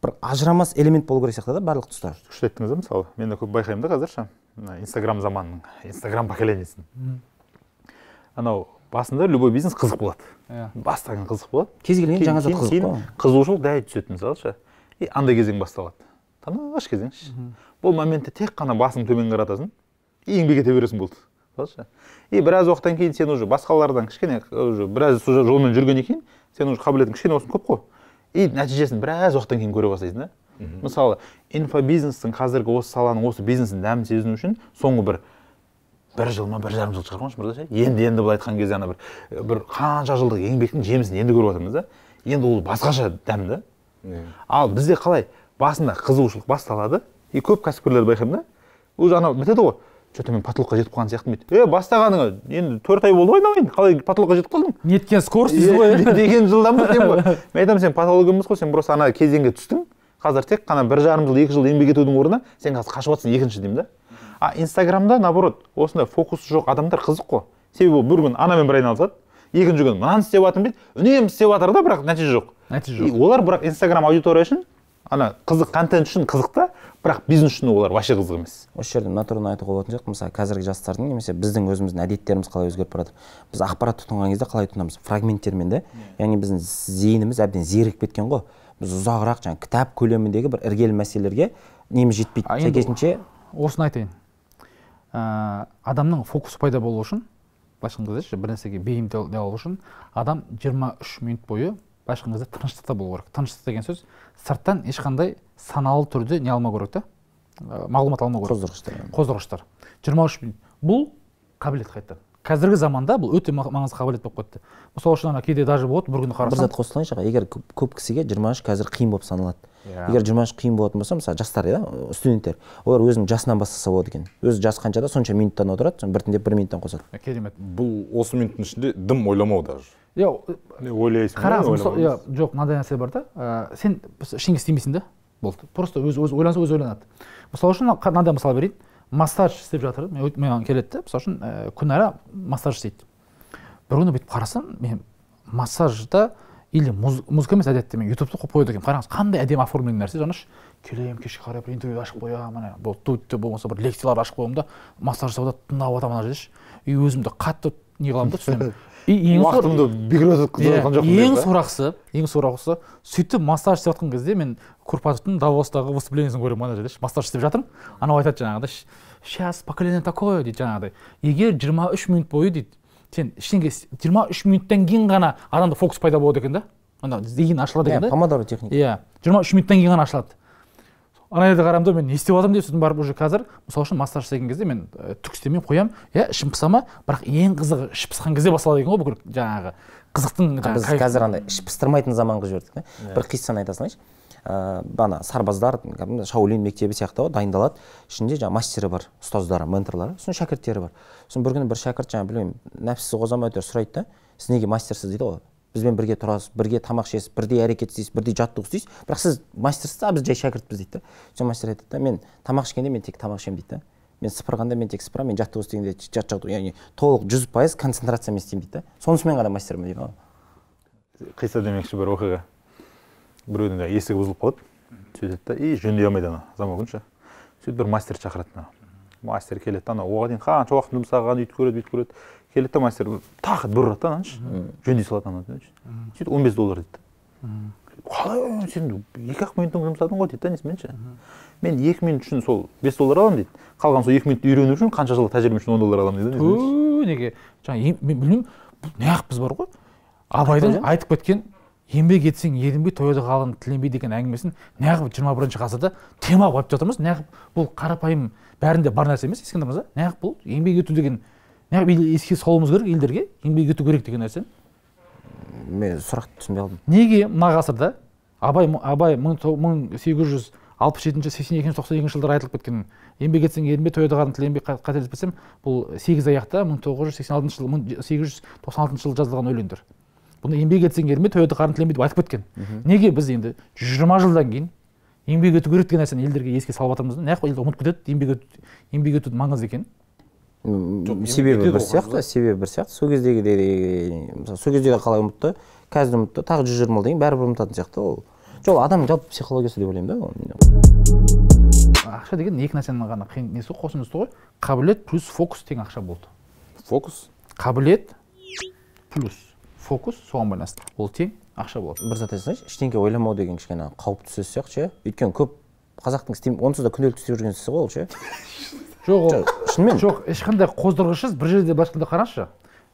бір ажырамас элемент болу керек сияқты да барлық тұста күшті айттыңыз да мысалы мен де көп байқаймын да қазір ше мына инстаграм заманының инстаграм поколениесін анау басында любой бизнес қызық болады иә бастаған қызық болады кез келген жаңа зат қызық қой қызығушылық дәй түседі мысалы ше и андай кезең басталады тамаш кезең бұл моментте тек қана басыңды төмен қаратасың и еңбек ете бересің болды дұрыс и біраз уақыттан кейін сен уже басқалардан кішкене уже біраз сол жолмен жүргеннен кейін сен уже қабілетің кішкене болсын көп қой и нәтижесін біраз уақыттан кейін көре бастайсың да мысалы инфобизнестің қазіргі осы саланың осы бизнестің дәмін сезіну үшін соңғы бір бір жыл ма бір жарым жыл шығар ғой мырза енді енді былай айтқан кезде ана бір бір қанша жылдық еңбектің жемісін енді көріп жатырмыз да енді ол басқаша дәм да иә. ал бізде қалай басында қызығушылық басталады и көп кәсіпкерлерді байқаймын да уже анау бітеді ғой че то мен потолокқа жетіп қалған сияқтымын дейді е бастағаныңа енді төрт ай болды ғой айналайын қалай потолокқа жетіп қалдың неткен скоростьсіз ғой деген жылдамдық деймін ғой мен айтамын сен потолог емес қой сен просто ана кезеңге түстің қазір тек қана бір жарым жыл екі жыл еңбек етудің орнына сен қазір қашып жатрсың екінші деймін да а инстаграмда наоборот осындай фокусы жоқ адамдар қызық қой себебі ол бір күні анамен бір айналысады екінші күні мынаны істеп жатырмын дейді үнемі істеп жатыр да бірақ нәтиже жоқ нәтиже жоқ олар бірақ инстаграм аудитория үшін ана қызық контент үшін қызық та бірақ бизнес үшін олар вообще қызық емес осы жерде мына тұрғыдан айтуға болатын сияқты мысалы қазіргі жастардың немесе біздің өзіміздің әдеттеріміз қалай өзгеріп бара жатыр біз ақпарат тұтынған кезде қалай тұтынамыз фрагменттермен де яғни біздің зейініміз әбден зерігіп кеткен ғой біз ұзағырақ жаңағы кітап көлеміндегі бір іргелі мәселелерге неміз жетпейді сәйкесінше осыны айтайын ә, адамның фокусы пайда болу үшін былайша айтқан кезде бір нәрсеге бейімделу үшін адам 23 минут бойы былайша айтқан кезде тыныштықта болу керек тыныштық деген сөз сырттан ешқандай саналы түрде не алмау керек та э, мағлұмат алмау керек қоздырғыштар қоздырғыштар жиырма үш бұл қабілет қайтадан қазіргі заманда бұл өте маңызды қабілет болып кетті сол үшін ана кейде даже болады бір күні қарасаң бір зат қосылайыншы аға егер көп, кісіге жиырма үш қазір қиын болып саналады yeah. Иә. егер жиырма үш қиын болатын болса мысалы жастар иә студенттер олар өзінің жасынан бастаса болады екен өзі жасы қаншада сонша минуттан отырады соны біртіндеп бір минуттан қосады ә, керемет бұл осы минуттың ішінде дым ойламау даже иә ойлайсың қараңыз иә жоқ мынандай нәрсе бар да ә, сен ештеңе істемейсің да болды просто өз өзі ойланса өзі ойланады мысалы үшін мынандай мысал берейін массаж істеп жатыр маған келеді да мысалы үшін ә, күнара массаж істейді бір күні бүйтіп қарасам мен массажда или музыка емес әдетте мен ютубты қойып қояды екенмін қараңыз қандай әдемі оформленген нәрсе жаңашы келемін кешке қарай бір интервью ашып қоямын міне бұл тутте болмаса бір лекциялар ашып қоямын да массаж жасап тыңдап жатамын ана жерде и өзімді қатты не қыламын да түсінемін и ең уақытымды бекер өткізіп жатқан жоқпын ең сорақысы ең сорақысы сөйтіп массаж істеп жатқан кезде мен курпатовтың давостағы выступлениесін көремін ана жерде массаж істеп жатырмын анау айтады жаңағыдай сейчас поколение такое дейді жаңағыдай егер жиырма үш минут бойы дейді сен ештеңе жиырма үш минуттан кейін ғана адамда фокус пайда болады екен да ана зейін ашылады екен иә, да помодоро техника иә жиырма үш минуттан кейін ғана ашылады ана жерде қарамын да мен не істеп жатырмын деп сосын барып уже қазір мысалы үшін массаж істеген кезде мен э, түк істемей қоямын иә ішім пыса ма бірақ ең қызығы іш пысқан кезде басталады екен ғой бүкіл жаңағы қызықтың біз қазір андай іш пыстырмайтын заманға жібердік та ә? иә. бір қиссаны айта салайыншы ыыы э, бағана сарбаздар шаулин мектебі сияқты ғой дайындалады ішінде жаңағы мастері бар ұстаздары менторлары сосын шәкірттері бар сосын бір күні бір шәкірт жаңағы білмеймін нәпсісі қоза ма әйтеуір сұрайды да сіз неге мастерсіз дейді ғой бізбен бірге тұрасыз бірге тамақ ішесіз бірдей әрекет істейсіз бірдей жаттығу істейсіз бірақ сіз мастерсіз а біз жай шәкіртпіз дейді да сосын мастер айтады да мен тамақ ішкенде мен тек тамақ ішемін дейді да мен сыпырғанда мен тек сыпырамын мен жаттығу істегенде жат жаттығу яғни толық жүз пайыз концентрациямен істеймін дейді да сонысымен ғана мастермін дейді ғой қисса демекші бір оқиға біреудің есігі бұзылып қалады сөйтеді да и жөндей алмайды ана замогын ше сөйтіп бір мастер шақырады мастер келеді да анау оған дейін қанша уақыт жұмсаған үйтіп көреді бүйтіп көреді келеді да мастер тағы бір ұрады да ананышы жөндей салады ананы сөйтіп он бес доллар дейді қалай сен екі ақ минутыңды жұмсадың ғой дейді да несімен ше мен екі минут үшін сол бес доллар аламын дейді қалған сол екі минутты үйрену үшін қанша жыл тәжірибе үшін он доллар аламын дейді ту неге жаңағы мен білмеймін неғып біз бар ғой абайдың айтып кеткен еңбек етсең ерінбей тояды қалын тіленбей деген әңгімесін неғып жиырма бірінші ғасырда тема қылып жатырмыз неғып бұл қарапайым бәрінде бар нәрсе емес ескендір мырза неғып бұл еңбек ету деген неғып еске салуымыз керек елдерге еңбек ету керек деген нәрсені мен сұрақты түсінбей қалдым неге мына ғасырда абай абай мың сегіз жүз алпыс жетінші сексен екінші тоқсан екінші жылдары айтылып кеткен еңбек етсең ерінбе тояды қарын тіленбей қателеспесем бұл сегіз аяқта мың тоғыз жүз сексен алтыншы жылы мың сегіз жүз тоқсан алтыншы жылы жазылған өлеңдер бұны еңбек етсең ме тойота қарын тілемейді деп айтып кеткен неге біз енді жүз жиырма жылдан кейін еңбек ету керек деген нәрсені елдерге еске салып жатырмыз да елдер ұмытып кетеді еңбек ету еңбек етудің маңызды екенін себебі бір сияқты себебі бір сияқты сол кездегідей мысалы сол кездегі қалай ұмытты қазір ұмытты тағы жүз жиырма жылдан кейін бәрібір ұмытатын сияқты ол жоқ адамның жалпы психологиясы деп ойлаймын да ақша деген екі нәрсенің ғана қиын несі ғой қосындысы ғой қабілет плюс фокус тең ақша болды фокус қабілет плюс фокус соған байланысты ол тең ақша болады бір зат айтсаңызшы ештеңке ойламау деген кішкене қауіпті сөз сияқты ше өйткені көп қазақтың істей онсыз да күнделікті істеп жүрген ісі ғой ол ше жоқ ол шынымен жоқ ешқандай қоздырғышсыз бір жерде былайша айтқанда қараңызшы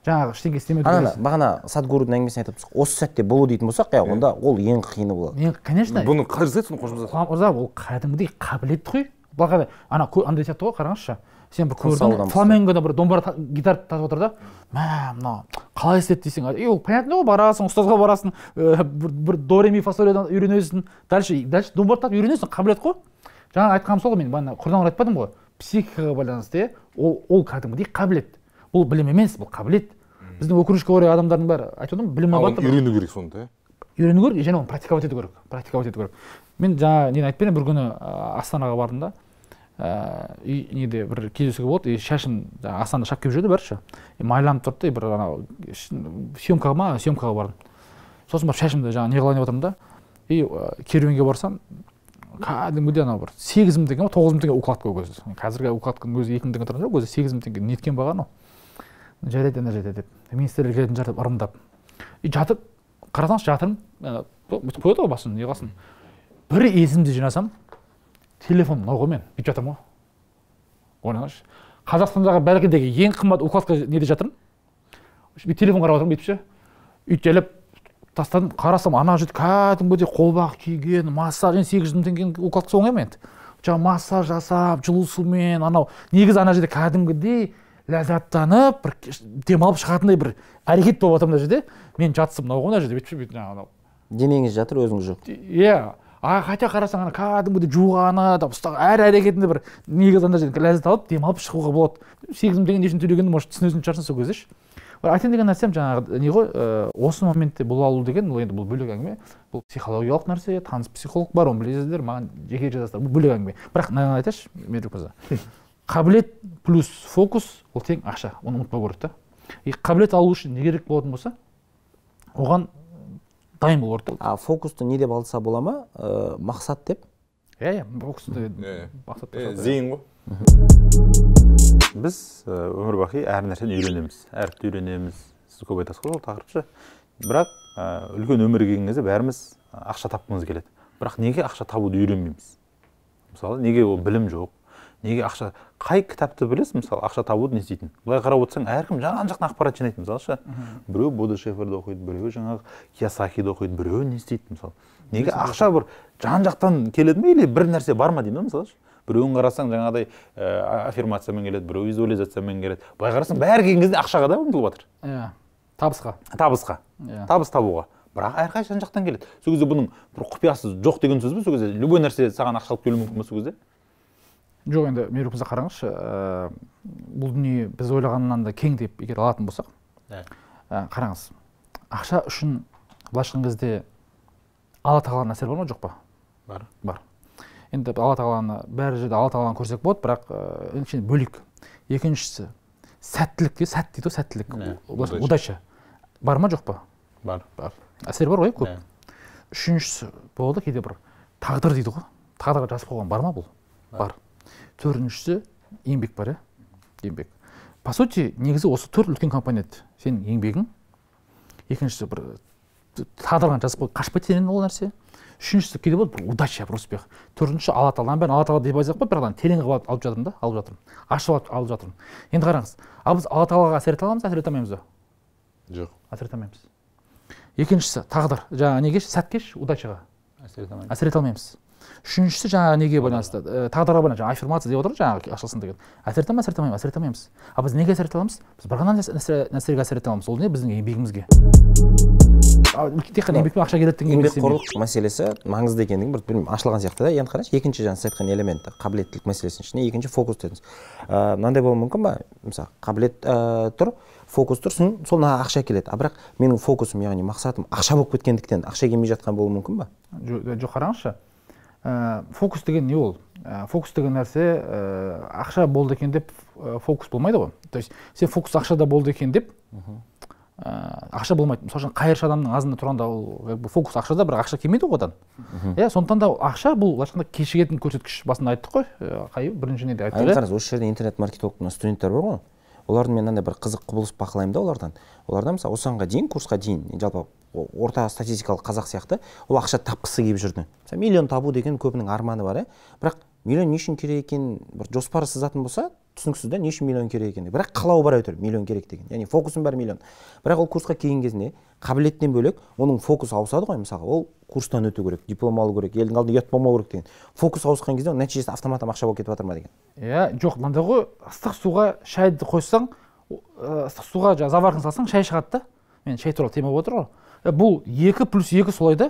жаңағы ештеңе істемеу ана бағана садгурудың әңгімесін айтып тұрсық осы сәтте болу дейтін болсақ иә онда ол ең қиыны болады ең конечно бұны қалай жасайды соны қожамырза мырза ол кәдімгідей қабілет қой былай ана андай сияқты ғой қараңызшы сен бір көрдің фламенгода бір домбыра гитара тартып отыр да мә мынау қалай істеді дейсің ол понятно ғой барасың ұстазға барасың э, бір, бір до ре ми фа үйренесің дальше дальше домбыра тартып үйренесің қабілет қой жаңа айтқаным сол ғой мен бағана құрдан айтпадым ғой психикаға байланысты иә ол ол кәдімгідей қабілет бұл білім емес бұл қабілет біздің өкінішке орай адамдардың бәрі айтып отырмын білім алып жатыр үйрену керек сонда иә үйрену керек және оны практиковать ету керек практиковать ету керек мен жаңа нені айтып берейін бір күні астанаға бардым да үй э, неде бір кездесуге болады и шашым астанда шап келіп жүрді бәрі и майланып тұрды и бір анау съемкаға ма съемкаға бардым сосын барып шашымды жаңағы не қылайын деп жатырмын да и э, керуенге барсам кәдімгідей анау бір сегіз мың теңге ма тоғыз мың теңге укладка ол кезде қазіргі укладканың өзі екі мың теңге тұрған жоқ ол кезде сегіз мың теңге неткен баға анау жарайды ана жерде деп министрлер келетін шығар деп ырымдап и жатып қарасаңызшы жатырмын бүйтіп қояды ғой басын не қыласың бір есімді жинасам телефон мынау ғой мен бүйтіп жатырмын ғой ойлаңызшы қазақстандағы бәлкідегі ең қымбат указка неде жатырмын телефон қарап отырмын бүйтіп ше жайлап тастадым қарасам ана жігіт кәдімгідей қолбақ киген массаж енді сегіз жүз мың теңгенің укладкасы оңай ма енді жаңағы массаж жасап жылу сумен анау негізі ана жерде кәдімгідей ләззаттанып бір демалып шығатындай бір әрекет болып жатыр мына жерде мен жатысым мынау ғой мына жерде бүйтіп жаңағы анау денеңіз жатыр өзіңіз жоқ иә yeah а хотя қарасаң ана кәдімгідей жуғаны там әр әрекетінде бір негізі ана жерде ләззат алып демалып шығуға болады сегіз мың деген не үшін может түсінетін шығарсың сол кезде ше бірақ айтайын деген нәрсем жаңағы не ғой ә, осы моментте бұл алу деген ол енді бұл бөлек әңгіме бұл психологиялық нәрсе таныс психолог бар оны білесіздер маған жеке жазасыздар бұл бөлек әңгіме бірақ мынаны айтайыншы медрик мырза қабілет плюс фокус ол тең ақша оны ұмытпау керек та и қабілет алу үшін не керек болатын болса оған дайын болу керек а фокусты не деп алса бола ма э, мақсат деп иә иә фокусты мақсат иә. зейін ғой біз э, өмір бақи әр нәрсені үйренеміз әріпті үйренеміз сіз көп айтасыз ғой ол тақырыпшы бірақ э, үлкен өмірге келген кезде бәріміз ақша тапқымыз келеді бірақ неге ақша табуды үйренбейміз мысалы неге ол білім жоқ неге ақша қай кітапты білесің мысалы ақша табуды не істейтін былай қарап отырсаң әркім жан жақтан ақпарат жинайды мысалы ше біреу бода шеферді оқиды біреу жаңағы киясакиді оқиды біреу не істейді мысалы неге ақша бір жан жақтан келеді ме или бір нәрсе бар ма деймін да мысалы біреуін қарасаң жаңағыдай ә, аффирмациямен келеді біреу визуализациямен келеді былай қарасаң бәрі келген кезде ақшаға да ұмтылып жатыр иә табысқа табысқа иә табыс табуға бірақ әрқайсы жан жақтан келеді сол кезде бұның бір құпиясы жоқ деген сөз бе сол кезде любой нәрсе саған ақша алып келуі мүмкін ба сол кезде жоқ енді мейірбек мырза қараңызшы ә, бұл дүние біз ойлағаннан да кең деп егер алатын болсақ ә, қараңыз ақша үшін былайша айтқан кезде алла тағаланың әсері бар ма жоқ па бар бар енді алла тағаланы бәр жерде алла тағаланы көрсек болады бірақ ыыы э, кішкене бөлек екіншісі сәттілікке сәт дейді ғой сәттілік удача бар ма жоқ па бар бар әсері бар ғой көп үшіншісі болады кейде бір тағдыр дейді ғой тағдырға жазып қойған бар ма бұл бар төртіншісі еңбек бар иә еңбек по сути негізі осы төрт үлкен компонент сенің еңбегің екіншісі бір тағдырған жазып қой қашып сенен ол нәрсе үшіншісі кейде болады бір удача бір успех төртінші алла тағаланың бәрін алла тағала деп айтсақ па бірақ терең қылып алып жатырмын да алып жатырмын ашып алып жатырмын енді қараңыз ал біз алла тағалаға әсер ете аламыз әсер ете алмаймыз ба жоқ әсер ете алмаймыз екіншісі тағдыр жаңағы неге сәтке удачаға әсер ете алмаймыз үшіншісі жаңағы неге байланысты тағдырға байланысты жаңағы аффирмация деп отыр жаңағы ашылсын деген әсер ете ма әсер ете алмай әсер ете алмаймыз ал біз неге әсер ете аламыз біз бір ғана нәрсеге әсер ете аламыз ол не біздің еңбегімізге тек қана еңбекпен ақша келеді деген еңбекқорлық мәселесі маңызды екендігін бір білмеймін ашылған сияқты да енді қараңызшы екінші жаңа сіз айтқан элемент қабілеттілік мәселесінің ішінде екінші фокус дедіңіз мынандай болуы мүмкін ба мысалы қабілет тұр фокус тұр сосын сол ақша келеді а бірақ менің фокусым яғни мақсатым ақша болып кеткендіктен ақша келмей жатқан болуы мүмкін ба жоқ қараңызшы Э, фокус деген не ол э, фокус деген нәрсе э, ақша болды екен деп фокус болмайды ғой то есть сен фокус ақшада болды екен деп ә, ақша болмайды мысалы үшін қайыршы адамның азында тұрғанда ол фокус ақшада бірақ ақша келмейді ғой одан иә сондықтан да ақша бұл былайша айтқанда кешігетін көрсеткіш басында айттық қой қай бірінші неде айттық қараңыз осы жерде интернет маркетологтың студенттер бар ғой олардың мен мынандай бір қызық құбылыс бақылаймын да олардан оларда мысалы осыған дейін курсқа дейін жалпы орта статистикалық қазақ сияқты ол ақша тапқысы келіп жүрді мысалы миллион табу деген көбінің арманы бар иә бірақ миллион не үшін керек екенін бір жоспары сызатын болса түсініксіз да не үшін миллион керек екенін бірақ қалауы бар әйтеуір миллион керек деген яғни фокусың бар миллион бірақ ол курсқа келген кезінде қабілеттен бөлек оның фокусы ауысады ғой мысалы ол курстан өту керек диплом алу керек елдің алдында ұят болмау керек деген фокус ауысқан кезде оның нәтижесі автоматом ақша болып кетіп жатыр ма деген иә жоқ мынандай ғой ыстық суға шайды қоссаң ыстық суға жаңағы заварканы салсаң шай шығады да мен шай туралы тема болып отыр ғой бұл екі плюс екі солай да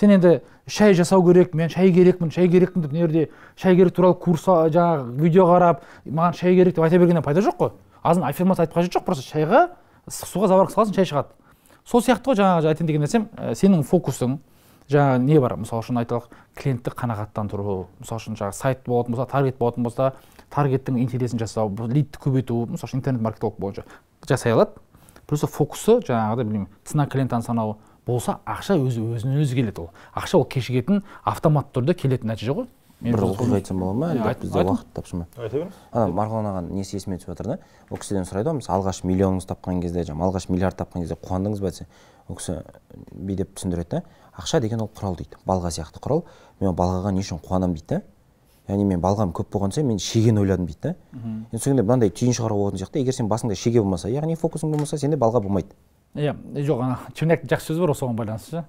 сен енді шай жасау керек мен шай керекпін шай керекпін деп мына жерде шай керек туралы курс жаңағы видео қарап маған шай керек деп айта бергеннен пайда жоқ қой азын аффирмация айтып қажеті жоқ просто шайға ыстық суға заварка саласың шай шығады сол сияқты ғой жаңағы айтайын деген нәрсем ә, сенің фокусың жаңағы не бар мысалы үшін айталық клиентті қанағаттандыру мысалы үшін жаңағы сайт болатын болса таргет болатын болса таргеттің интересін жасау лидті көбейту мысалы үшін интернет маркетолог бойынша жасай алады плюс фокусы жаңағыдай білмеймін цена клиентаны санау болса ақша өзі өзінен өзі келеді ол ақша ол кешігетін автоматты түрде келетін нәтиже ғой бір оқиға айтсам болады ма әлде бізде уақыт тапшы ма айта беріңіз ана марғұлан ағаның несі есіме түсіп жатыр да ол кісіден сұрайды ғой мысалы алғаш миллионыңыз тапқан кезде жаңағы алғаш миллиард тапқан кезде қуандыңыз ба десе ол кісі деп түсіндіреді да ақша деген ол құрал дейді балға сияқты құрал мен балғаға не үшін қуанамын дейді да яғни мен балғам көп болған сайын мен шегені ойладым дейді да енді кезде мынандай түйін шығаруға болатын сияқты егер сен басыңда шеге болмаса яғни фокусың болмаса сенде балға болмайды иә жоқ ана черняктың жақсы сөзі бар соған байланысты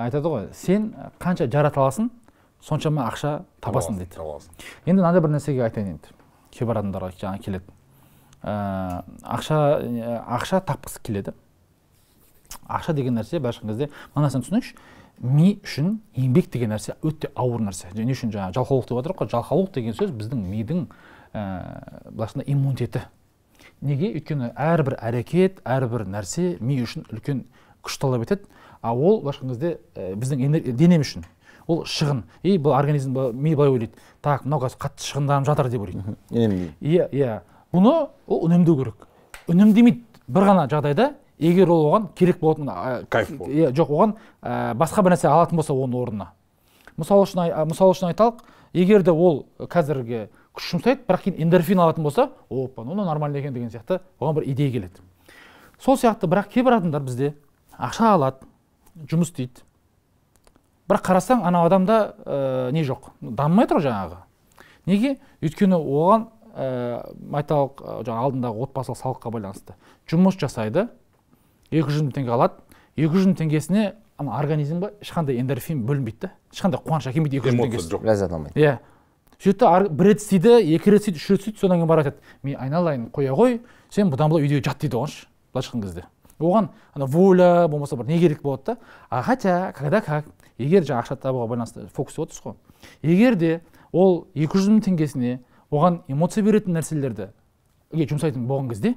айтады ғой сен қанша жарата аласың соншама ақша табасың дейді енді мынандай бір нәрсеге айтайын енді кейбір адамдарға жаңағы келеді ә, ақша ә, ақша тапқысы келеді ақша деген нәрсе былайша айтқан кезде мына нәрсені түсініңізші ми үшін еңбек деген нәрсе өте ауыр нәрсе және үшін жаңағы жалқаулық деп жатырмық қой жалқаулық деген сөз біздің мидың ә, былайша иммунитеті неге өйткені әрбір әрекет әрбір нәрсе ми үшін үлкен күш талап етеді а ол былайша кезде ә, біздің денем үшін ол шығын и бұл организм ми былай ойлайды так мынау қазір қатты шығынданып жатыр деп ойлайды иә иә бұны ол үнемдеу керек үнемдемейді бір ғана жағдайда егер ол оған керек болатын ә, кайф иә жоқ оған басқа бір нәрсе алатын болса оның орнына мысалы үшін ә, мысалы үшін айталық егер де ол қазіргі күш жұмсайды бірақ кейін эндорфин алатын болса опа ну нормально екен деген сияқты оған бір идея келеді сол сияқты бірақ кейбір адамдар бізде ақша алады жұмыс істейді бірақ қарасаң анау адамда ә, не жоқ дамымай тұр жаңағы неге өйткені оған ә, айталық жаңағы алдындағы отбасылық салыққа байланысты жұмыс жасайды екі жүз мың теңге алады екі жүз мың теңгесіне ана организмге ешқандай эндорфин бөлінбейді да ешқандай қуаныш әкелмейді екі жүз теңге теңгесі жоқ ләззат алмайды иә да бір рет істейді екі рет істейді үш рет істейді содан кейін барып айтады мен айналайын қоя ғой сен бұдан былай үйде жат дейді оғаншы былайша айтқан кезде оған ана воля болмаса бір не керек болады да а хотя когда как егер жаңағы ақша табуға байланысты фокус деп отырсыз ғой егер де ол екі жүз мың теңгесіне оған эмоция беретін нәрселерді жұмсайтын болған кезде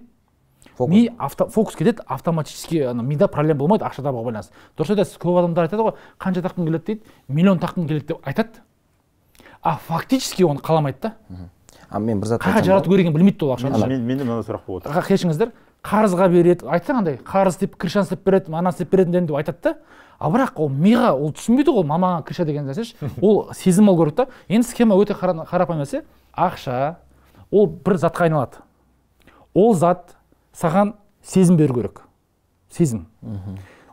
фокус ми авто, фокус кетеді автоматически ана мида проблема болмайды ақша табуға байланысты дұрыс айтасыз көп адамдар айтады ғой қанша таққым келеді дейді миллион таққым келеді деп айтады а фактически оны қаламайды да а мен бір зат қайда жарату керек екенін білмейді ол ақшаны менде мынандай сұрақ болып отыр кешіріңіздер қарызға береді айтсаң андай қарыз деп крышанс істеп береді анасы істеп береді деп айтады да а бірақ ол миға ол түсінбейді ғой мамаға крыша деген нәрсеші ол сезім болу керек та енді схема өте қарапайым нәрсе ақша ол бір затқа айналады ол зат саған сезім беру керек сезім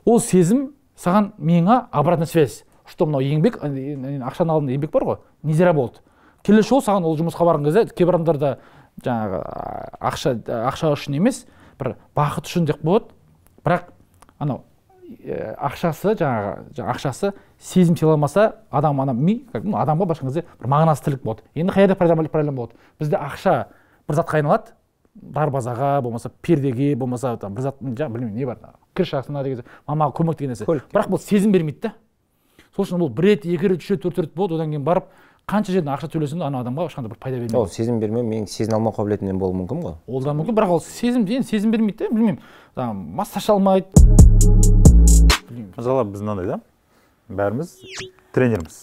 ол сезім саған миыңа обратная связь что мынау еңбек ақшаның алдында еңбек бар ғой не зря болды келесі жолы саған ол жұмысқа барған кезде кейбір адамдарда жаңағы ақша ақша үшін емес бір бақыт үшін деп болады бірақ анау ақшасы жаңағы ақшасы сезім сыйламаса адам ана ми адамға былайша кезде бір тірлік болады енді қайда проблема болады бізде ақша бір затқа айналады дарбазаға болмаса пердеге болмаса там бір зат жаңағы білмеймін не бар кір шарасына деген мамаға көмек деген нәрсе бірақ бұл сезім бермейді да сол үшін бұл бір рет екі рет үш рет төрт рет болды одан кейін барып қанша жерден ақша төлесең де ана адамға ешқандай бір пайда бермейді ол сезім бермеу менің сезіне алмау қабілетімнен болуы мүмкін ғой ол да мүмкін бірақ ол сезім енді сезім бермейді да білмеймін там массаж алмайды мысалы біз мынандай да бәріміз тренерміз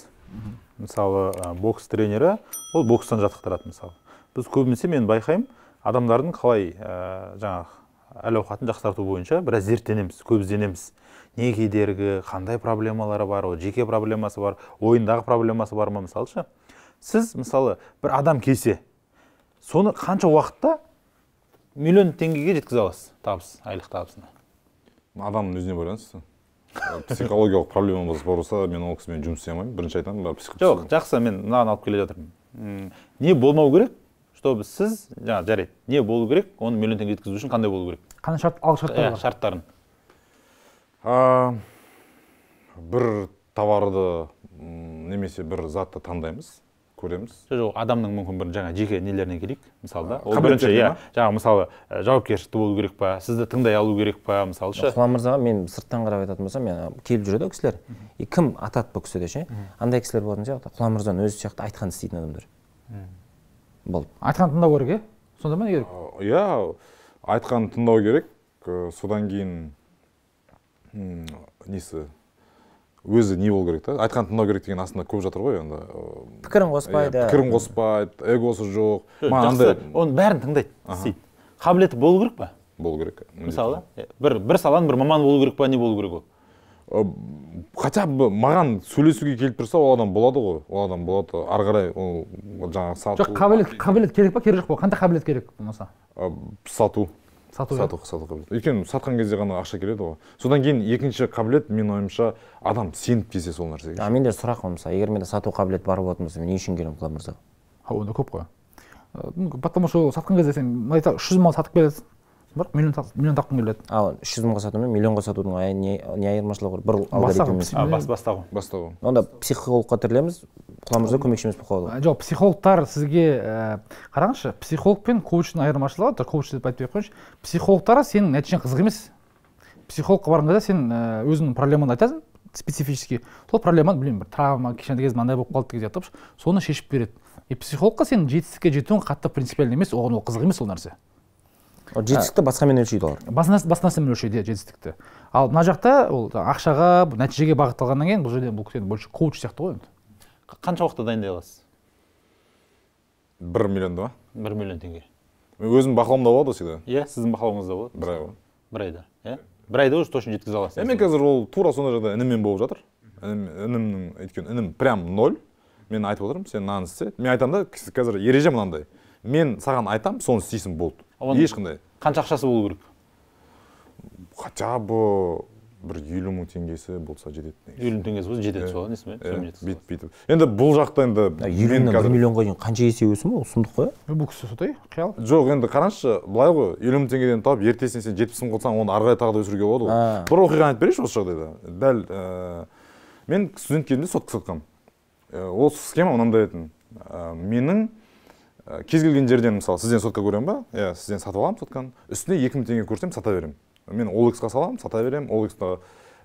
мысалы бокс тренері ол бокстан жаттықтырады мысалы біз көбінесе мен байқаймын адамдардың қалай ә, жаңағы әл ауқатын жақсарту бойынша біраз зерттенеміз көп ізденеміз не кедергі қандай проблемалары бар ол жеке проблемасы бар ойындағы проблемасы бар ма мысалы сіз мысалы бір адам келсе соны қанша уақытта миллион теңгеге жеткізе аласыз табыс айлық табысына адамның өзіне байланысты э, психологиялық проблемамыз болса мен ол кісімен жұмыс істей алмаймын бірінші айтамын жоқ жақсы мен мынаны алып келе жатырмын не болмау керек чтобы сіз жаңағы жарайды не болу керек оны миллион теңге жеткізу үшін қандай болу керек қандай шарт ал шарттары иә, бар шарттарын ә, бір товарды немесе бір затты таңдаймыз көреміз жоқ адамның мүмкін бір жаңа жеке нелеріне келейік мысалы да ол бірінші иә жаңағы мысалы э, жауапкершілікті болу керек па сізді тыңдай алу керек па мысалы ше құлан мырзаға мен сырттан қарап айтатын болсам мен келіп жүреді ол кісілер и кім атады бұл кісіде ше андай кісілер болатын сияқты құлан мырзаның өзі сияқты айтқанды істейтін адамдар болды айтқанын тыңдау керек иә сонда ма керек иә айтқанын тыңдау керек содан кейін несі өзі не болу керек та айтқанын тыңдау керек деген астында көп жатыр ғой енді пікірін қоспайды иә, пікірін қоспайды эгосы жоқ оның бәрін тыңдайды істейді қабілеті болу керек па болу керек мысалы бір бір саланың бір маманы болу керек па не болу керек ол хотя бы маған сөйлесуге келіп тұрса ол адам болады ғой ол адам болады ары қарай ол жаңағы сату жоқ қабілет қабілет керек па керек жоқ па қандай қабілет керек болмаса сату сату сату иә? сату қабілет өйткені сатқан кезде ғана ақша келеді ғой содан кейін екінші қабілет менің ойымша адам сеніп келсе сол нәрсеге а менде сұрақ мысалы егер менде сату қабілеті бар болатын болса мен не үшін келемін құдай мырза онда көп қой потому что сатқан кезде сен мына үш жүз мал сатып келесің бірақ миллион миллион тапқым келеді ал үш жүз мыңға сату мен миллионға сатудың не, не айырмашылығы бар бір алгоритм бастау бастау онда психологқа тірелеміз құламыз көмекші емес болып қалады жоқ психологтар сізге ә, қараңызшы психолог пен коучтың айырмашылығы тұр коуч деп айтпай ақ қояйыншы психологтар сенің нәтижең қызық емес психологқа барғанда сен э, өзіңнің проблемаңды айтасың специфически сол проблеманы білмеймін бір травма кішкентай кезде мынандай болып қалды деген сияқты соны шешіп береді и психологқа сенің жетістікке жетуің қатты принципиально емес оған ол қызық емес ол нәрсе жетістікті ә. басқамен өлшейді олар басқа нәрсемен өлшейді иә жетістікті ал мына жақта ол ақшаға нәтижеге бағытталғаннан кейін бұл жерде бұл кісі больше коуч сияқты ғой енді қанша уақытта дайындай аласыз бір миллионды ма бір миллион теңге мен өзімнің бақылауымда болады ғой всегда иә сіздің бақылауыңызда болады бір ай ғой бір айда иә бір айда уже точно жеткізе аласыз иә мен қазір ол тура сондай жағдай ініммен болып жатыр інімнің өйткені інім прям ноль мен айтып отырмын сен мынаны істе мен айтамын да қазір ереже мынандай мен саған айтамын соны істейсің болды ешқандай қанша ақшасы болу керек хотя бы бір елу мың теңгесі болса жетеді негізі елу мың теңгесі болса жетеді э, соған несімен бүйтіп бүйтіп енді бұл жақта енді елуден бір миллионға дейін қанша есе өсім ол сұмдық қой бұл кісі сондай қиял жоқ енді қараңызшы былай ғой елу мың теңгеден тауып ертесіне сен жетпіс мың қылсаң оны ары қарай тағы да өсіруге болады ғой бір оқиғаны айтып берейінші осы жағдайда дәл э, мен студент кезімде сотка сатқанмын э, ол схема мынандай еді менің ә, кез келген жерден мысалы сізден сотка көремін ба иә сізден сатып аламын сотканы үстіне екі мың теңге көрсем сата беремін мен олексқа саламын сата беремін олексты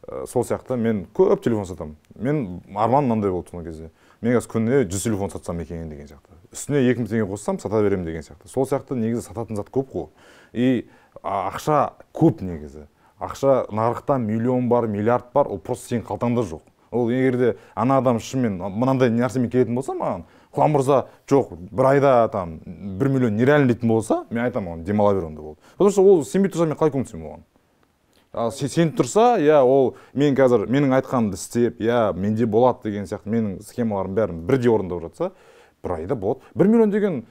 ә, сол сияқты мен көп телефон сатамын мен арманым мынандай болды сол кезде мен қазір күніне жүз телефон сатсам екен деген сияқты үстіне екі мың теңге қоссам сата беремін деген сияқты сол сияқты негізі сататын зат көп қой и ақша көп негізі ақша нарықта миллион бар миллиард бар ол просто сенің қалтаңда жоқ ол егер де ана адам шынымен мынандай нәрсемен келетін болса маған құлан мырза жоқ бір айда там бір миллион нереально дейтін болса мен айтамын оған демала бер онда болды потому что ол сенбей тұрса мен қалай көмектесемін оған ал сеніп тұрса иә ол мен қазір менің айтқанымды істеп иә менде болады деген сияқты менің схемаларым бәрін бірдей орындап жатса бір айда болады бір миллион деген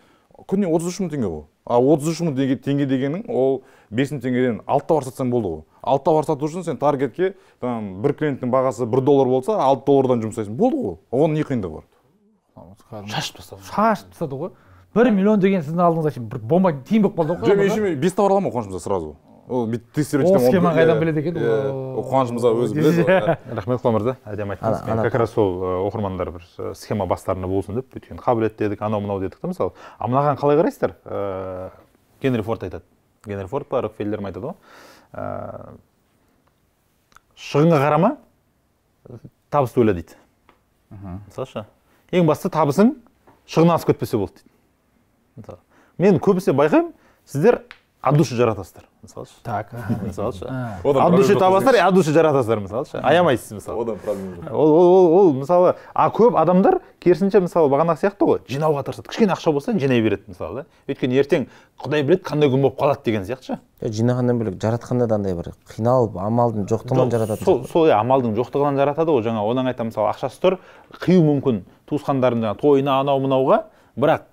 күніне отыз үш мың теңге ғой а отыз үш мың теңге, дегенің ол бес мың теңгеден алты товар сатсаң болды ғой алты товар сату үшін сен таргетке там бір клиенттің бағасы бір доллар болса алты доллардан жұмсайсың болды ғой оған не қиындығы бар шашып тастады шашып тастады ғой бір миллион деген сіздің алдыңызда әшейін бір бомба тиын болып қалды ғой жоқ еще бес товар аламын ғой сразу ол бүйтіп тестировать схеманы қайдан біледі екен қуаныш мырза өзі біледі рахмет құлан мырза әдемі айттыңыз мен как раз сол оқырмандар бір схема бастарында болсын деп өйткені қабілет дедік анау мынау дедік та мысалы а мынаған қалай қарайсыздар генри форд айтады генри форд па рокфеллер ма айтады ғой шығынға қарама табысты ойла дейді мысалы ең басты табысың шығыннан асып кетпесе болды дейді мен көбісі байқаймын сіздер от души жаратасыздар мысалышы так мысалышы от души табасыздар и от души жаратасыздар мысалышы аямайсыз мысалы одан проблема жоқ ол ол ол мысалы а көп адамдар керісінше мысалы бағанағы сияқты ғой жинауға тырысады кішкене ақша болса жинай береді мысалы да өйткені ертең құдай біледі қандай күн болып қалады деген сияқты жинағаннан бөлек жаратқанда да андай бір қиналып амалдың жоқтығынан жаратады сол сол иә амалдың жоқтығынан жаратады ғой жаңа одан айтамын мысалы ақшасы тұр қию мүмкін туысқандардың жаңағы тойына анау мынауға бірақ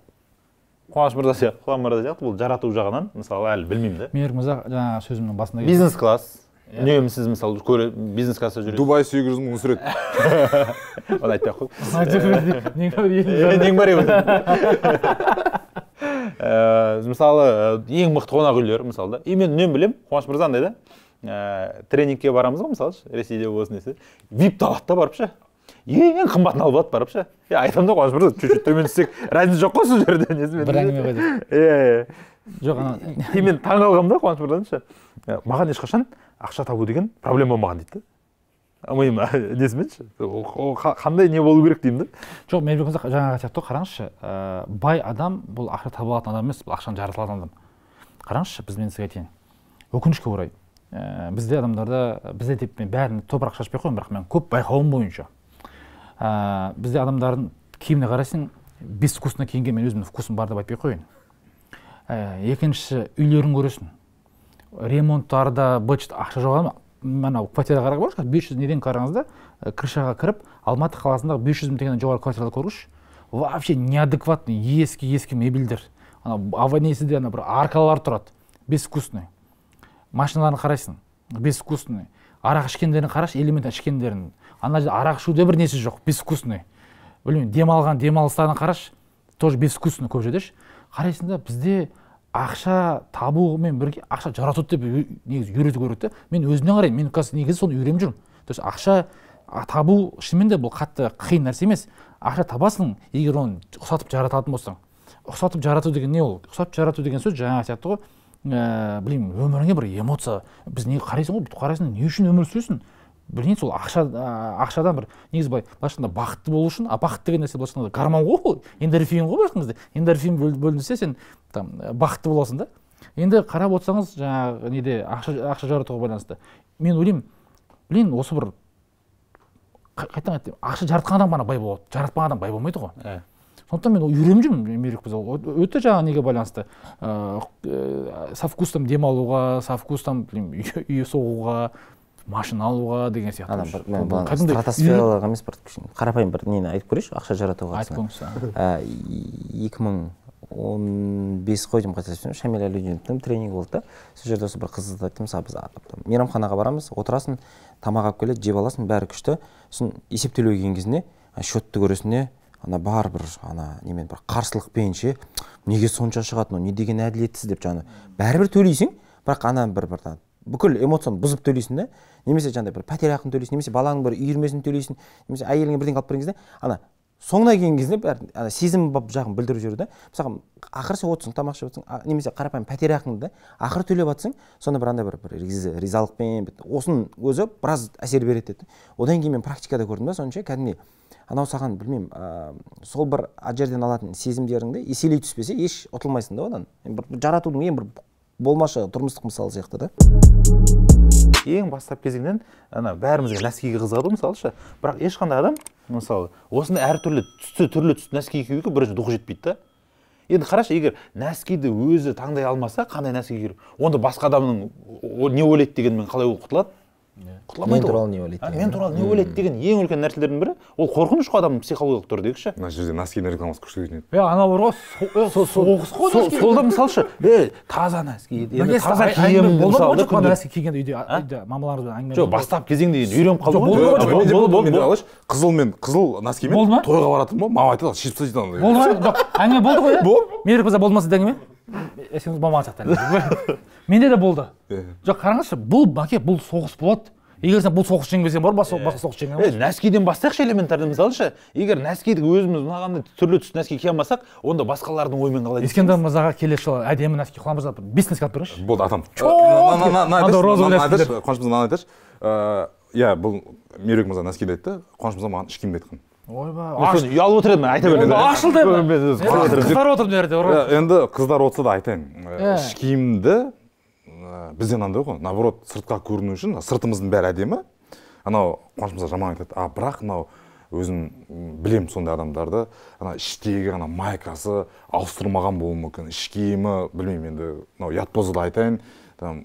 қуаныш мырза сияқты құлан мырза сияқты бұл жарату жағынан мысалы әлі білмеймін да мерік мырза жаңағы сөзімнің басында бизнес класс иә. үнемі сіз мысалы көре бизнес класста жүресіз дубай сегіз жүз мың сүреді оны айтпай ақ қой нең бар ә, мысалы э, ең мықты қонақ үйлер мысалы да и мен үнемі білемін қуаныш мырза андай да ә, тренингке барамыз ғой мысалы ресейде болсын десе вип алады да барып ше ең қымбатын алып алады барып ше е айтамын да қуаныш мырза чуть чуть төмен түссек разница жоқ қой сол жерде несімен бір әңгіме ғой деп иә иә жоқ ана и мен таңқалғанмын да қуаныш мырзаны ше маған ешқашан ақша табу деген проблема болмаған дейді да миыма несімен ол қандай не болу керек деймін да жоқ мен мырза жаңағы сияқты ғой қараңызшы э, бай адам бұл ақша таба алатын адам емес бұл ақшаны жарата алатын адам қараңызшы біз мен сізге айтайын өкінішке орай э, бізде адамдарда бізде деп мен бәрін топырақ шашпай ақ қояйын бірақ мен көп байқауым бойынша ә, бізде адамдардың киіміне қарайсың бес вкусына киінген мен өзімнің вкусым бар деп айтпай ақ қояйын ә, екіншісі үйлерін көресің ремонттарда быт ақша жоқ ма анау квартираға қарап көріңізші бес жүз неден қараңыз да ә, крышаға кіріп алматы қаласындағы бес жүз мың теңгеден жоғары квартираларды көріңізші вообще неадекватный ескі ескі мебельдер анау аванесіде ана бір аркалар тұрады безвкусный машиналарын қарайсың безвкусный арақ ішкендерін қарашы элемент ішкендерін ана жерде арақ ішуде бір несі жоқ безвкусный білмеймін демалған демалыстарын қарашы тоже безвкусно көп жерде қарайсың да бізде ақша табумен бірге ақша жаратуды деп негізі үйрету керек та мен өзімнен қараймын мен қазір негізі соны үйреніп жүрмін то есть ақша табу шынымен де бұл қатты қиын нәрсе емес ақша табасың егер оны ұқсатып жарататын болсаң ұқсатып жарату деген не ол ұқсатып жарату деген сөз жаңағы сияқты ғой ыыы ә, білмеймін өміріңе бір эмоция біз не қарайсың ғой қарайсың не үшін өмір сүресің білмеймін сол ақша ә, ақшадан бір негізі былай былайша айтқанда бақытты болу үшін а бақыт деген нәрсе былайша айтқанда гормон ғой ол эндорфин ғой былайша кезде эндорфин бөлінсе сен там э, бақытты боласың да енді қарап отырсаңыз жаңағы неде ақша, ақша жаратуға байланысты мен ойлаймын блин осы бір қайтадан айтайын ақша жаратқан адам ғана бай болады жаратпаған адам бай болмайды ғой ә. сондықтан мен үйреніп жүрмін мерекпіз ол өте жаңағы неге байланысты ыыы э, ә, э, совкус там демалуға совкус там білмеймін үй соғуға машина алуға деген сияқты емес бір кішкене қарапайым бір нені айтып көрейінші ақша жаратуға айтып көріңіз ә, екі мың он бес қой деймін қателеспесем шамиль тренингі болды да сол жерде осы бір қызды айтты мысалы біз мейрамханаға барамыз отырасың тамақ алып келеді жеп аласың бәрі күшті сосын төлеуге келген кезінде счетты ә, көресің де ана бар бір ана немен бір қарсылықпен ше неге сонша шығатын не деген әділетсіз деп жаңағы бәрібір төлейсің бірақ ана бір бір бүкіл эмоцияны бұзып төлейсің да немесе жаңағыдай бір ақын төлейсің немесе баланың бір үйірмесін төлейсің немесе әйеліңе бірдеңе алып берген кезде ана соңына келген кезде бәрі ана сезім жағын білдіріп жіберу да мысалға ақыры сен отырсың тамақ ішіп немесе қарапайым ақыңды да ақыры төлеп жатсың сонда бір андай бір бір ризалықпен осының өзі біраз әсер береді деді одан кейін мен практикада көрдім да сонша кәдімгідей анау саған білмеймін ә, сол бір жерден алатын сезімдеріңді еселей түспесе еш ұтылмайсың да одан бір жаратудың ең бір болмашы тұрмыстық мысалы сияқты да ең бастап кезеңнен ана бәрімізге нәскиге қызығады ғой мысалы бірақ ешқандай адам мысалы осындай әртүрлі түсті түрлі түсті нәски киюге бірінші духы жетпейді да енді қарашы егер нәскиді өзі таңдай алмаса қандай нәски киер онда басқа адамның не ойлайды дегенмен қалай ол құтылады құтыламайды мен туралы не ойлайды мен туралы не ойлайды деген ең үлкен нәрселердің бірі ол қорқыныш қой адамның психологиялық түрдегі ше мына жерде носкиің рекламасы күшті кететін еді иә анау бар ғой соғыс қой сол да е таза носки таза киемін мысалы носки киген үйде үйде мамаларыңызбен әңгіме жоқ бастапқы кезеңде енді үйреніп қалдым қызыл мен қызыл носкимен болды ма тойға баратынмын ғой мама айтады шешіп тастайды ма жоқ әңгіме болды ғой иә мейірбек мырза болды ма әңгіме сен болмаған сияқты менде де болды жоқ қараңызшы бұл бәке бұл соғыс болады егер сен бұл соғыс жеңбесең бар басқа соғыс жеңе алмайсың нәскиден бастайықшы элементарно мысалы егер нәскиді өзіміз ұнағандай түрлі түсті нәски кие алмасақ онда басқалардың ойымен қалай ескендір мырзаға келесі жылы әдемі нәски құлан мырза бес нәски алып беріңізші болды атам қуаныш мырза мынаны айтайыншы иә бұл меруерт мырза нәскиді айтты қуаныш мырза маған іш киімді айтқан ойбай ұялып отыр едім айта бер ашылды деп қыздар отыр мына жерде енді қыздар отырса да айтайын іш киімді ә, бізде мынандай ғой наоборот сыртқа көріну үшін сыртымыздың бәрі әдемі анау қуаныш мырза жаман айтады а бірақ мынау өзім білем сондай адамдарды ана іштегі ана майкасы ауыстырмаған болуы мүмкін іш киімі білмеймін енді мынау ұят болса да айтайын там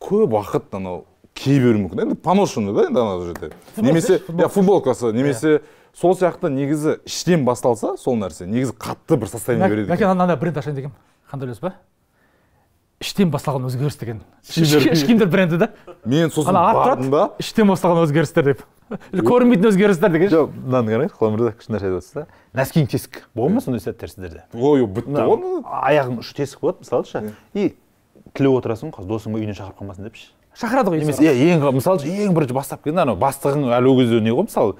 көп уақыт анау кие беруі мүмкін енді поношенный да енді ана жерде немесе иә футболкасы иә. немесе сол сияқты негізі іштен басталса сол нәрсе негізі қатты бір состояние береді екен мәкен ана бренд ашайын дегенмін қандай білесіз ба іштен басталған өзгеріс деген іш киімдер бренді да мен сосын бардым да іштен басталған өзгерістер деп көрінбейтін өзгерістер деген жоқ мынаны қарайық құлан мырза нәрсе айтып отырсыз да носкиің тесік болған ма сондай сәттер сіздерде ой бітті ғой аяғың ұшы тесік болады мысалы ше и тілеп отырасың ғой досыңды үйіне шақырып қалмасын депші шақырады ғой емес иә ең мысалы ең бірінші бастап келгенде анау бастығың әлі ол кезде не ғой мысалы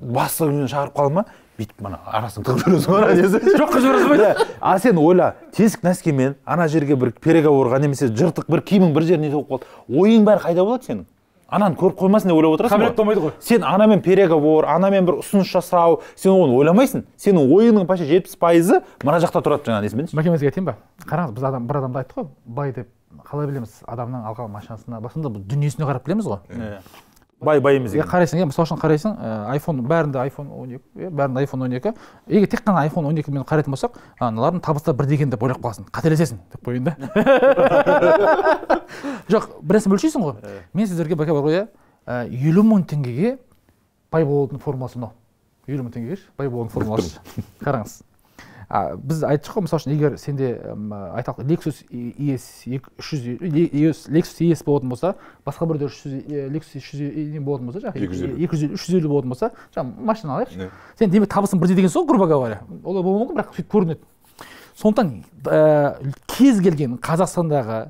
бастығың шақырып қалды ма бүйтіп мана арасын тығып жібересің ғой жоқ жоққа жібересің ғой а сен ойла тесік нәскимен ана жерге бір переговорға немесе жыртық бір киімің бір жеріне соғып қалды ойың бәрі қайда болады сенің ананы көріп қоймасын деп ойлап отырасың қабілет болмайды ғой сен анамен переговор анамен бір ұсыныс жасау сен оны ойламайсың сенің ойыңның почти жетпіс пайызы мына жақта тұрады жаңағы несімен мен сізге айтайын ба қараңыз біз адам бір адамды айттық қой бай деп қалай білеміз адамның алған машинасына басында дүниесіне қарап білеміз ғой иә бай бай емес екен қарайсың иә мысалы үшін қарайсың айфон бәрінде айфон он екі иә бәрінде айфон он екі егер тек қана айфон он екімен қарайтын болсақ аналардың табыстары бірдей екен деп ойлап қаласың қателесесің деп қояйын да жоқ бір нәрсені өлшейсің ғой мен сіздерге бәке бар ғой иә елу мың теңгеге бай болудың формуласы мынау елу мың теңгеге бай болудың формуласы қараңыз а, біз айттық қой мысалы үшін егер сенде айталық лексус ес үш жүз лексус ес e болатын болса басқа біреуде үш жүз лексус үш e жүз болатын болса жаңағы екі жүз үш жүз елу болатын болса жаңағы машина алайықшы сен демек табысың бірдей деген ғой грубо говоря олай болуы мүмкін бірақ сөйтіп көрінеді сондықтан ә, кез келген қазақстандағы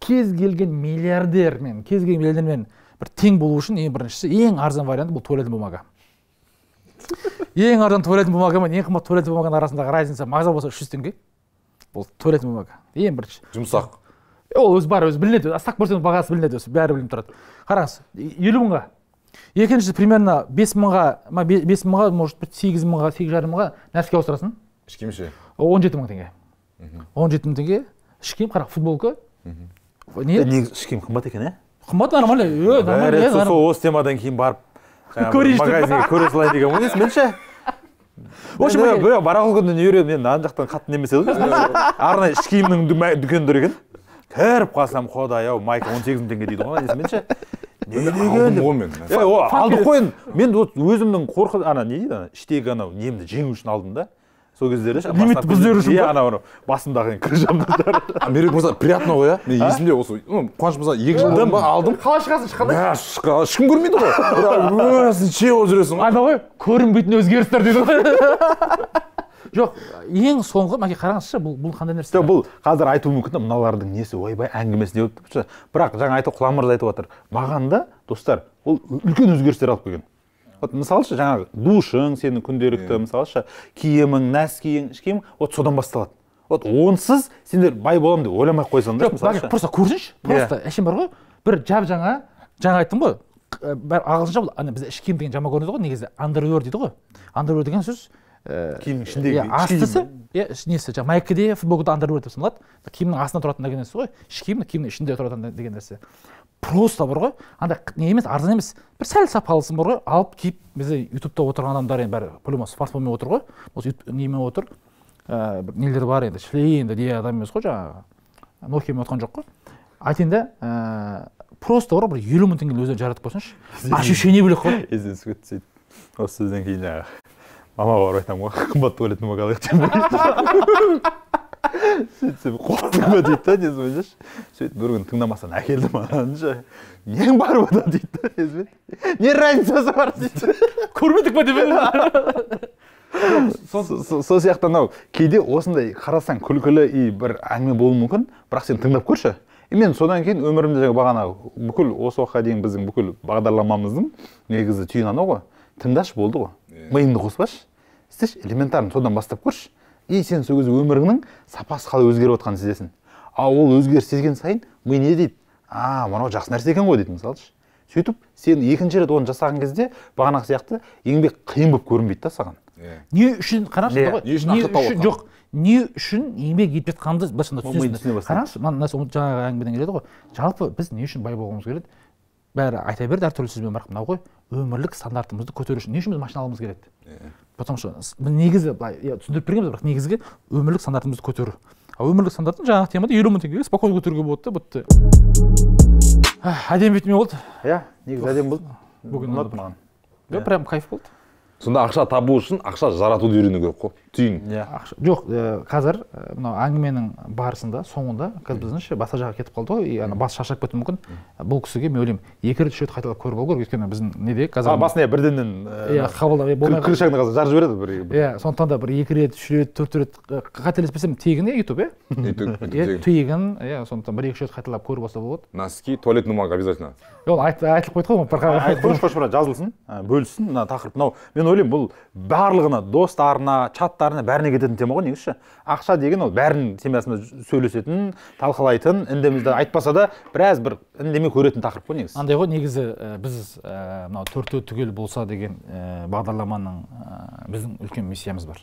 кез келген миллиардермен кез келген миллиардермен бір тең болу үшін ең біріншісі ең арзан вариант бұл туалетный бумага ең арзан туалетный бумага мен ең қымбат туалетный бумаганың арасындағы разница маза болса үш жүз теңге бұл туалетный бумага ең бірінші жұмсақ ол өзі бар өзі білінеді стак процент бағасы білінеді өзі бәрі білініп тұрады қараңыз елу мыңға екіншісі примерно бес мыңға ма бес мыңға может быть сегіз мыңға сегіз жарым мыңға носки ауыстырасың іш киім ше он жеті мың теңге он жеті мың теңге іш киім қара футболка не негізі іш киім қымбат екен иә қымбат нормально осы темадан кейін барып магазинге көре салайын деген ғой несі в общем бара күні не мен ана жақтан қатты немесе арнайы іш киімнің дүкендері екен кіріп қалсам құдай ау майка он сегіз мың теңге дейді ғой менші ше не деген ғой мен алдық қой енді мен вот өзімнің қорқы ана не дейді ана іштегі анау немді жеңу үшін алдым да сол кездері ше лимит біздер үшін иә анау анау басымдағы кір мерек мырза приятно ғой иә мен есімде осы ну қуаныш мырза екі жыл бұрын ба алдым қалай шығасың шыққанда ә, ешкім көрмейді ғой бірақ өзінше болып жүресің ғой ғой көрінбейтін өзгерістер дейді ғой жоқ ең соңғы мәке қараңызшы бұл бұл қандай нәрсе жоқ бұл қазір айтуы мүмкін да мыналардың несі ойбай әңгімесі не болып бірақ жаңа айтып құламырза айтып жатыр маған да достар ол үлкен өзгерістер алып келген вот мысалышы жаңағы душың сенің күнделікті иә. мысалышы киімің нәскиің киімің вот содан басталады вот онсыз сендер бай боламын деп ойламай ақ қойсаңдар жоқ просто көрсінші иә. просто әшейін бар ғой бір жап жаңа жаңа айттым ғой ә, ағылшынша бұл ана біз іш киім деген жаман көрінеді ғой негізі андервер дейді ғой андервер деген сөз ііі ә, киімнің ішіндегі иә астысы иә несі жаңағы майкіде футболкада андервер деп саналады киімнің астында тұратын деген нәрсе ғой іш киім киімнің ішінде тұратын деген нәрсе просто бар ғой андай не емес арзан емес бір сәл сапалысын бар ғой алып киіп бізде ютубта отырған адамдар енді бәрі по любому смартфонмен отыр ғой осы немен отыр ә, бір нелер бар енді шли енді адам емес қой жаңағы нокиямен отырған жоқ қой айтайын да ә, просто бар бір елу мың теңгені өздері жаратып қойсыншы ощущение бөлек қой есіме түсіп кетті сөйтіп осы сөзден кейін жаңағы мамаға барып айтамын ғой қымбат туалетный бокал алайық деп сөйтсем қуандың ба дейді да десем ше сөйтіп бір күні тыңдамастан әкелді маған ше нең бар бұнда дейді да десем не разницасы бар дейді көрмедік па деп сол сияқты анау кейде осындай қарасаң күлкілі и бір әңгіме болуы мүмкін бірақ сен тыңдап көрші и мен содан кейін өмірімде жаңағы бағанағы бүкіл осы уақытқа дейін біздің бүкіл бағдарламамыздың негізі түйіні анау ғой тыңдашы болды ғой миыңды қоспашы істеші элементарно содан бастап көрші и сен сол кезде өміріңнің сапасы қалай өзгеріп жатқанын сезесің ал ол өзгеріс сезген сайын ми не дейді а мынау жақсы нәрсе екен ғой дейді мысалшы сөйтіп сен екінші рет оны жасаған кезде бағанағы сияқты еңбек қиын болып көрінбейді да саған yeah. Иә. не үшін қарашы yeah. не үшін, не үшін жоқ не үшін еңбек етіп жатқанымызды былайша түсінесің қараңызшы мына нәрсе жаңағы әңгімеден келеді ғой жалпы біз не үшін бай болғымыз келеді бәрі айта берді әртүрлі сөзбен бірақ мынау ғой өмірлік стандартымызды көтеру үшін не үшін біз машина алғымыз келеді потому что негізі былай иә, түсіндіріп бергенбіз бірақ негізгі өмірлік стандартымызды көтеру ал өмірлік стандартын жаңағы темада елу мың теңгеге спокойно көтеруге болады да бітті э. әдемі бетіме болды иә негізі әдемі болды бүгін ұнады маған иә прям кайф болды сонда ақша табу үшін ақша жаратуды үйрену керек қой түйін иә жоқ э, қазір э, мынау әңгіменің барысында соңында қазір біздің ше басқа жаққа кетіп қалды ғой ана бас шаршап кетуі мүмкін э, бұл кісіге мен ойлаймын екі рет үш рет қайталап көріп алу керек өйткені біздің неде қазір басында иә бірденнен иә қабылдап кір шаңды қазір жарып жібереді бір иә сондықтан да бір екі рет үш рет төрт рет қателеспесем тегін иә ютуб иә тегін иә сондықтан бір екі үш рет қайталап көріп алса болады носки туалетный бумага обязательно ол айтылып қойды ғой айтып жазылсын бөліссін мына тақырып мынау мен ойлаймын бұл барлығына достарына чаттар бәріне кететін тема ғой негізі ақша деген ол бәрінің семьясында сөйлесетін талқылайтын үндемізді айтпаса да біраз бір үндемей көретін тақырып қой негізі андай ғой негізі ә, біз ә, мынау төртеу түгел болса деген ә, бағдарламаның ә, біздің үлкен миссиямыз бар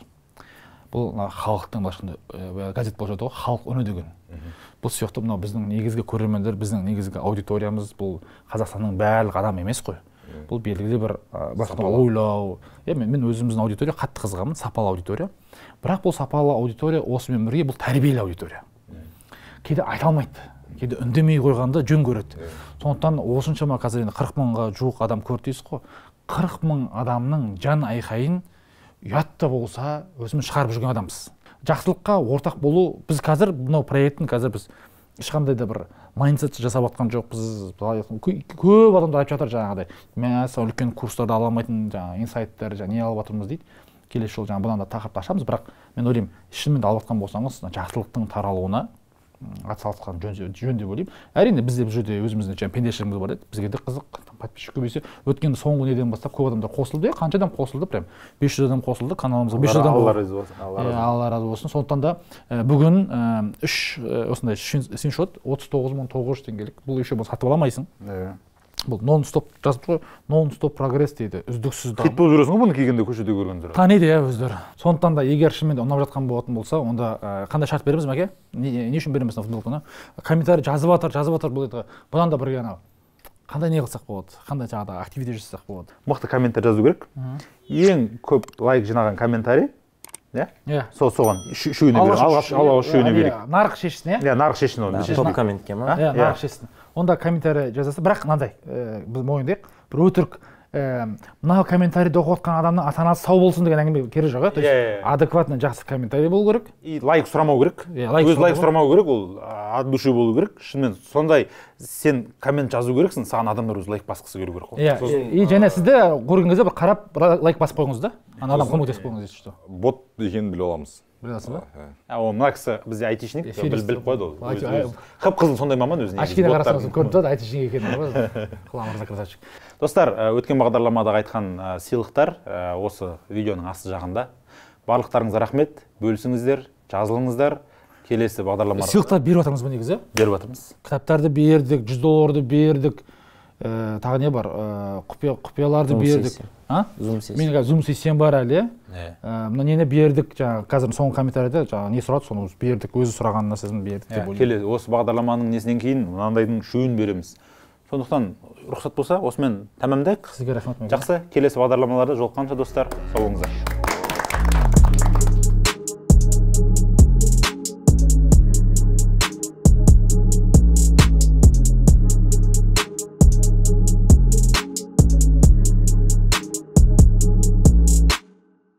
бұл мына халықтың былайша айтқанда газет болып жатады ғой халық үні деген бұл сияқты мынау біздің негізгі көрермендер біздің негізгі аудиториямыз бұл қазақстанның барлық адамы емес қой бұл белгілі бір ойлау иә мен, мен өзіміздің аудитория қатты қызығамын сапалы аудитория бірақ бұл сапалы аудитория осымен бірге бұл тәрбиелі аудитория кейде айта алмайды кейде үндемей қойғанды жөн көреді сондықтан осыншама қазір енді қырық мыңға жуық адам көрді дейсіз ғой қырық мың адамның жан айқайын ұят та болса өзіміз шығарып жүрген адамбыз жақсылыққа ортақ болу біз қазір мынау проектін қазір біз ешқандай да бір майндсет жасап жатқан жоқпыз былай көп адамдар айтып жатыр жаңағыдай мәссаған үлкен курстарды ала алмайтын жаңағы инсайттар жаңағы не алып жатырмыз дейді келесі жолы жаңағы бұдан да тақырыпты ашамыз бірақ мен ойлаймын шынымен де алып жатқан болсаңыз жақсылықтың таралуына атсалысқан жөн, жөн деп ойлаймын әрине бізде бұл жерде өзіміздің жаңағы пендешілігіміз бар еді бізге де қызық подписчик көбейсе өткен соңғы неден бастап көп адамдар қосылды иә қанша адам қосылды прям бес жүз адам қосылды каналымызға бес жүз адам алла разы болсын алла разы болсын сондықтан да бүгін үш осындай свиншот отыз тоғыз мың тоғыз жүз теңгелік бұл еще сатып ала алмайсың бұл нон стоп жазып тұр ғой нон стоп прогресс дейді үздіксіз хит болып жүресің ғой бұны келгенде көшеде көргендер таниды иә өздері сондықтан да егер шынымен де ұнап жатқан болатын болса онда ә, қандай шарт береміз мәке не, не үшін береміз футболканы комментарий жазып жатыр жазып жатыр бұл бұдан да бірге анау қандай не қылсақ болады қандай жаңағыдай активити жасасақ болады мықты комментарий жазу керек ең көп лайк жинаған комментарий иә иә сол соған үшеуіне алғаш алға үшеуіне берейік нарық шешсін иә иә нарық шешсін оны топ комментке ма иә, иә нарық шешсін онда комментарий жазасыз бірақ мынандай ә, біз мойындайық бір өтірік ә, мынау комментарийді оқып отқан адамның ата анасы сау болсын деген әңгіме керек жоқ иә то есть иә, иә, иә. адекватный жақсы комментарий болу керек и лайк сұрамау керек өзі лайк сұрамау керек ол от души болу керек шынымен сондай сен коммент жазу керексің саған адамдар өзі лайк басқысы келу керек қой иә и және сізді көрген кезде бір қарап лайк басып қойыңыз да ана адам көмектесіп қойыңыз если что бот екенін біліп аламыз білесің ба а ол мына кісі бізде айтишник біз біліп қояды ол қып қызыл сондай маман өзі әшкере қарасаңыз көрініп тұрады айтишник екенін ғұлам мырза красавчик достар э, өткен бағдарламада айтқан э, сыйлықтар э, осы видеоның асты жағында барлықтарыңызға рахмет бөлісіңіздер жазылыңыздар келесі бағдарлама сыйлықтар беріп жатырмыз ба негізі беріп жатырмыз кітаптарды бердік жүз долларды бердік тағы не бар құпияларды бердік а зум сессия менің қазір зум сессиям бар әлі иә мына нені бердік жаңағы қазір соңғы комментарийде жаңағы не сұрады соны бердік өзі сұраған нәрсесін бердік деп ойлаймын келесі осы бағдарламаның несінен кейін мынандайдың үшеуін береміз сондықтан рұқсат болса осымен тәмамдайық сізге рахмет жақсы келесі бағдарламаларда жолыққанша достар сау болыңыздар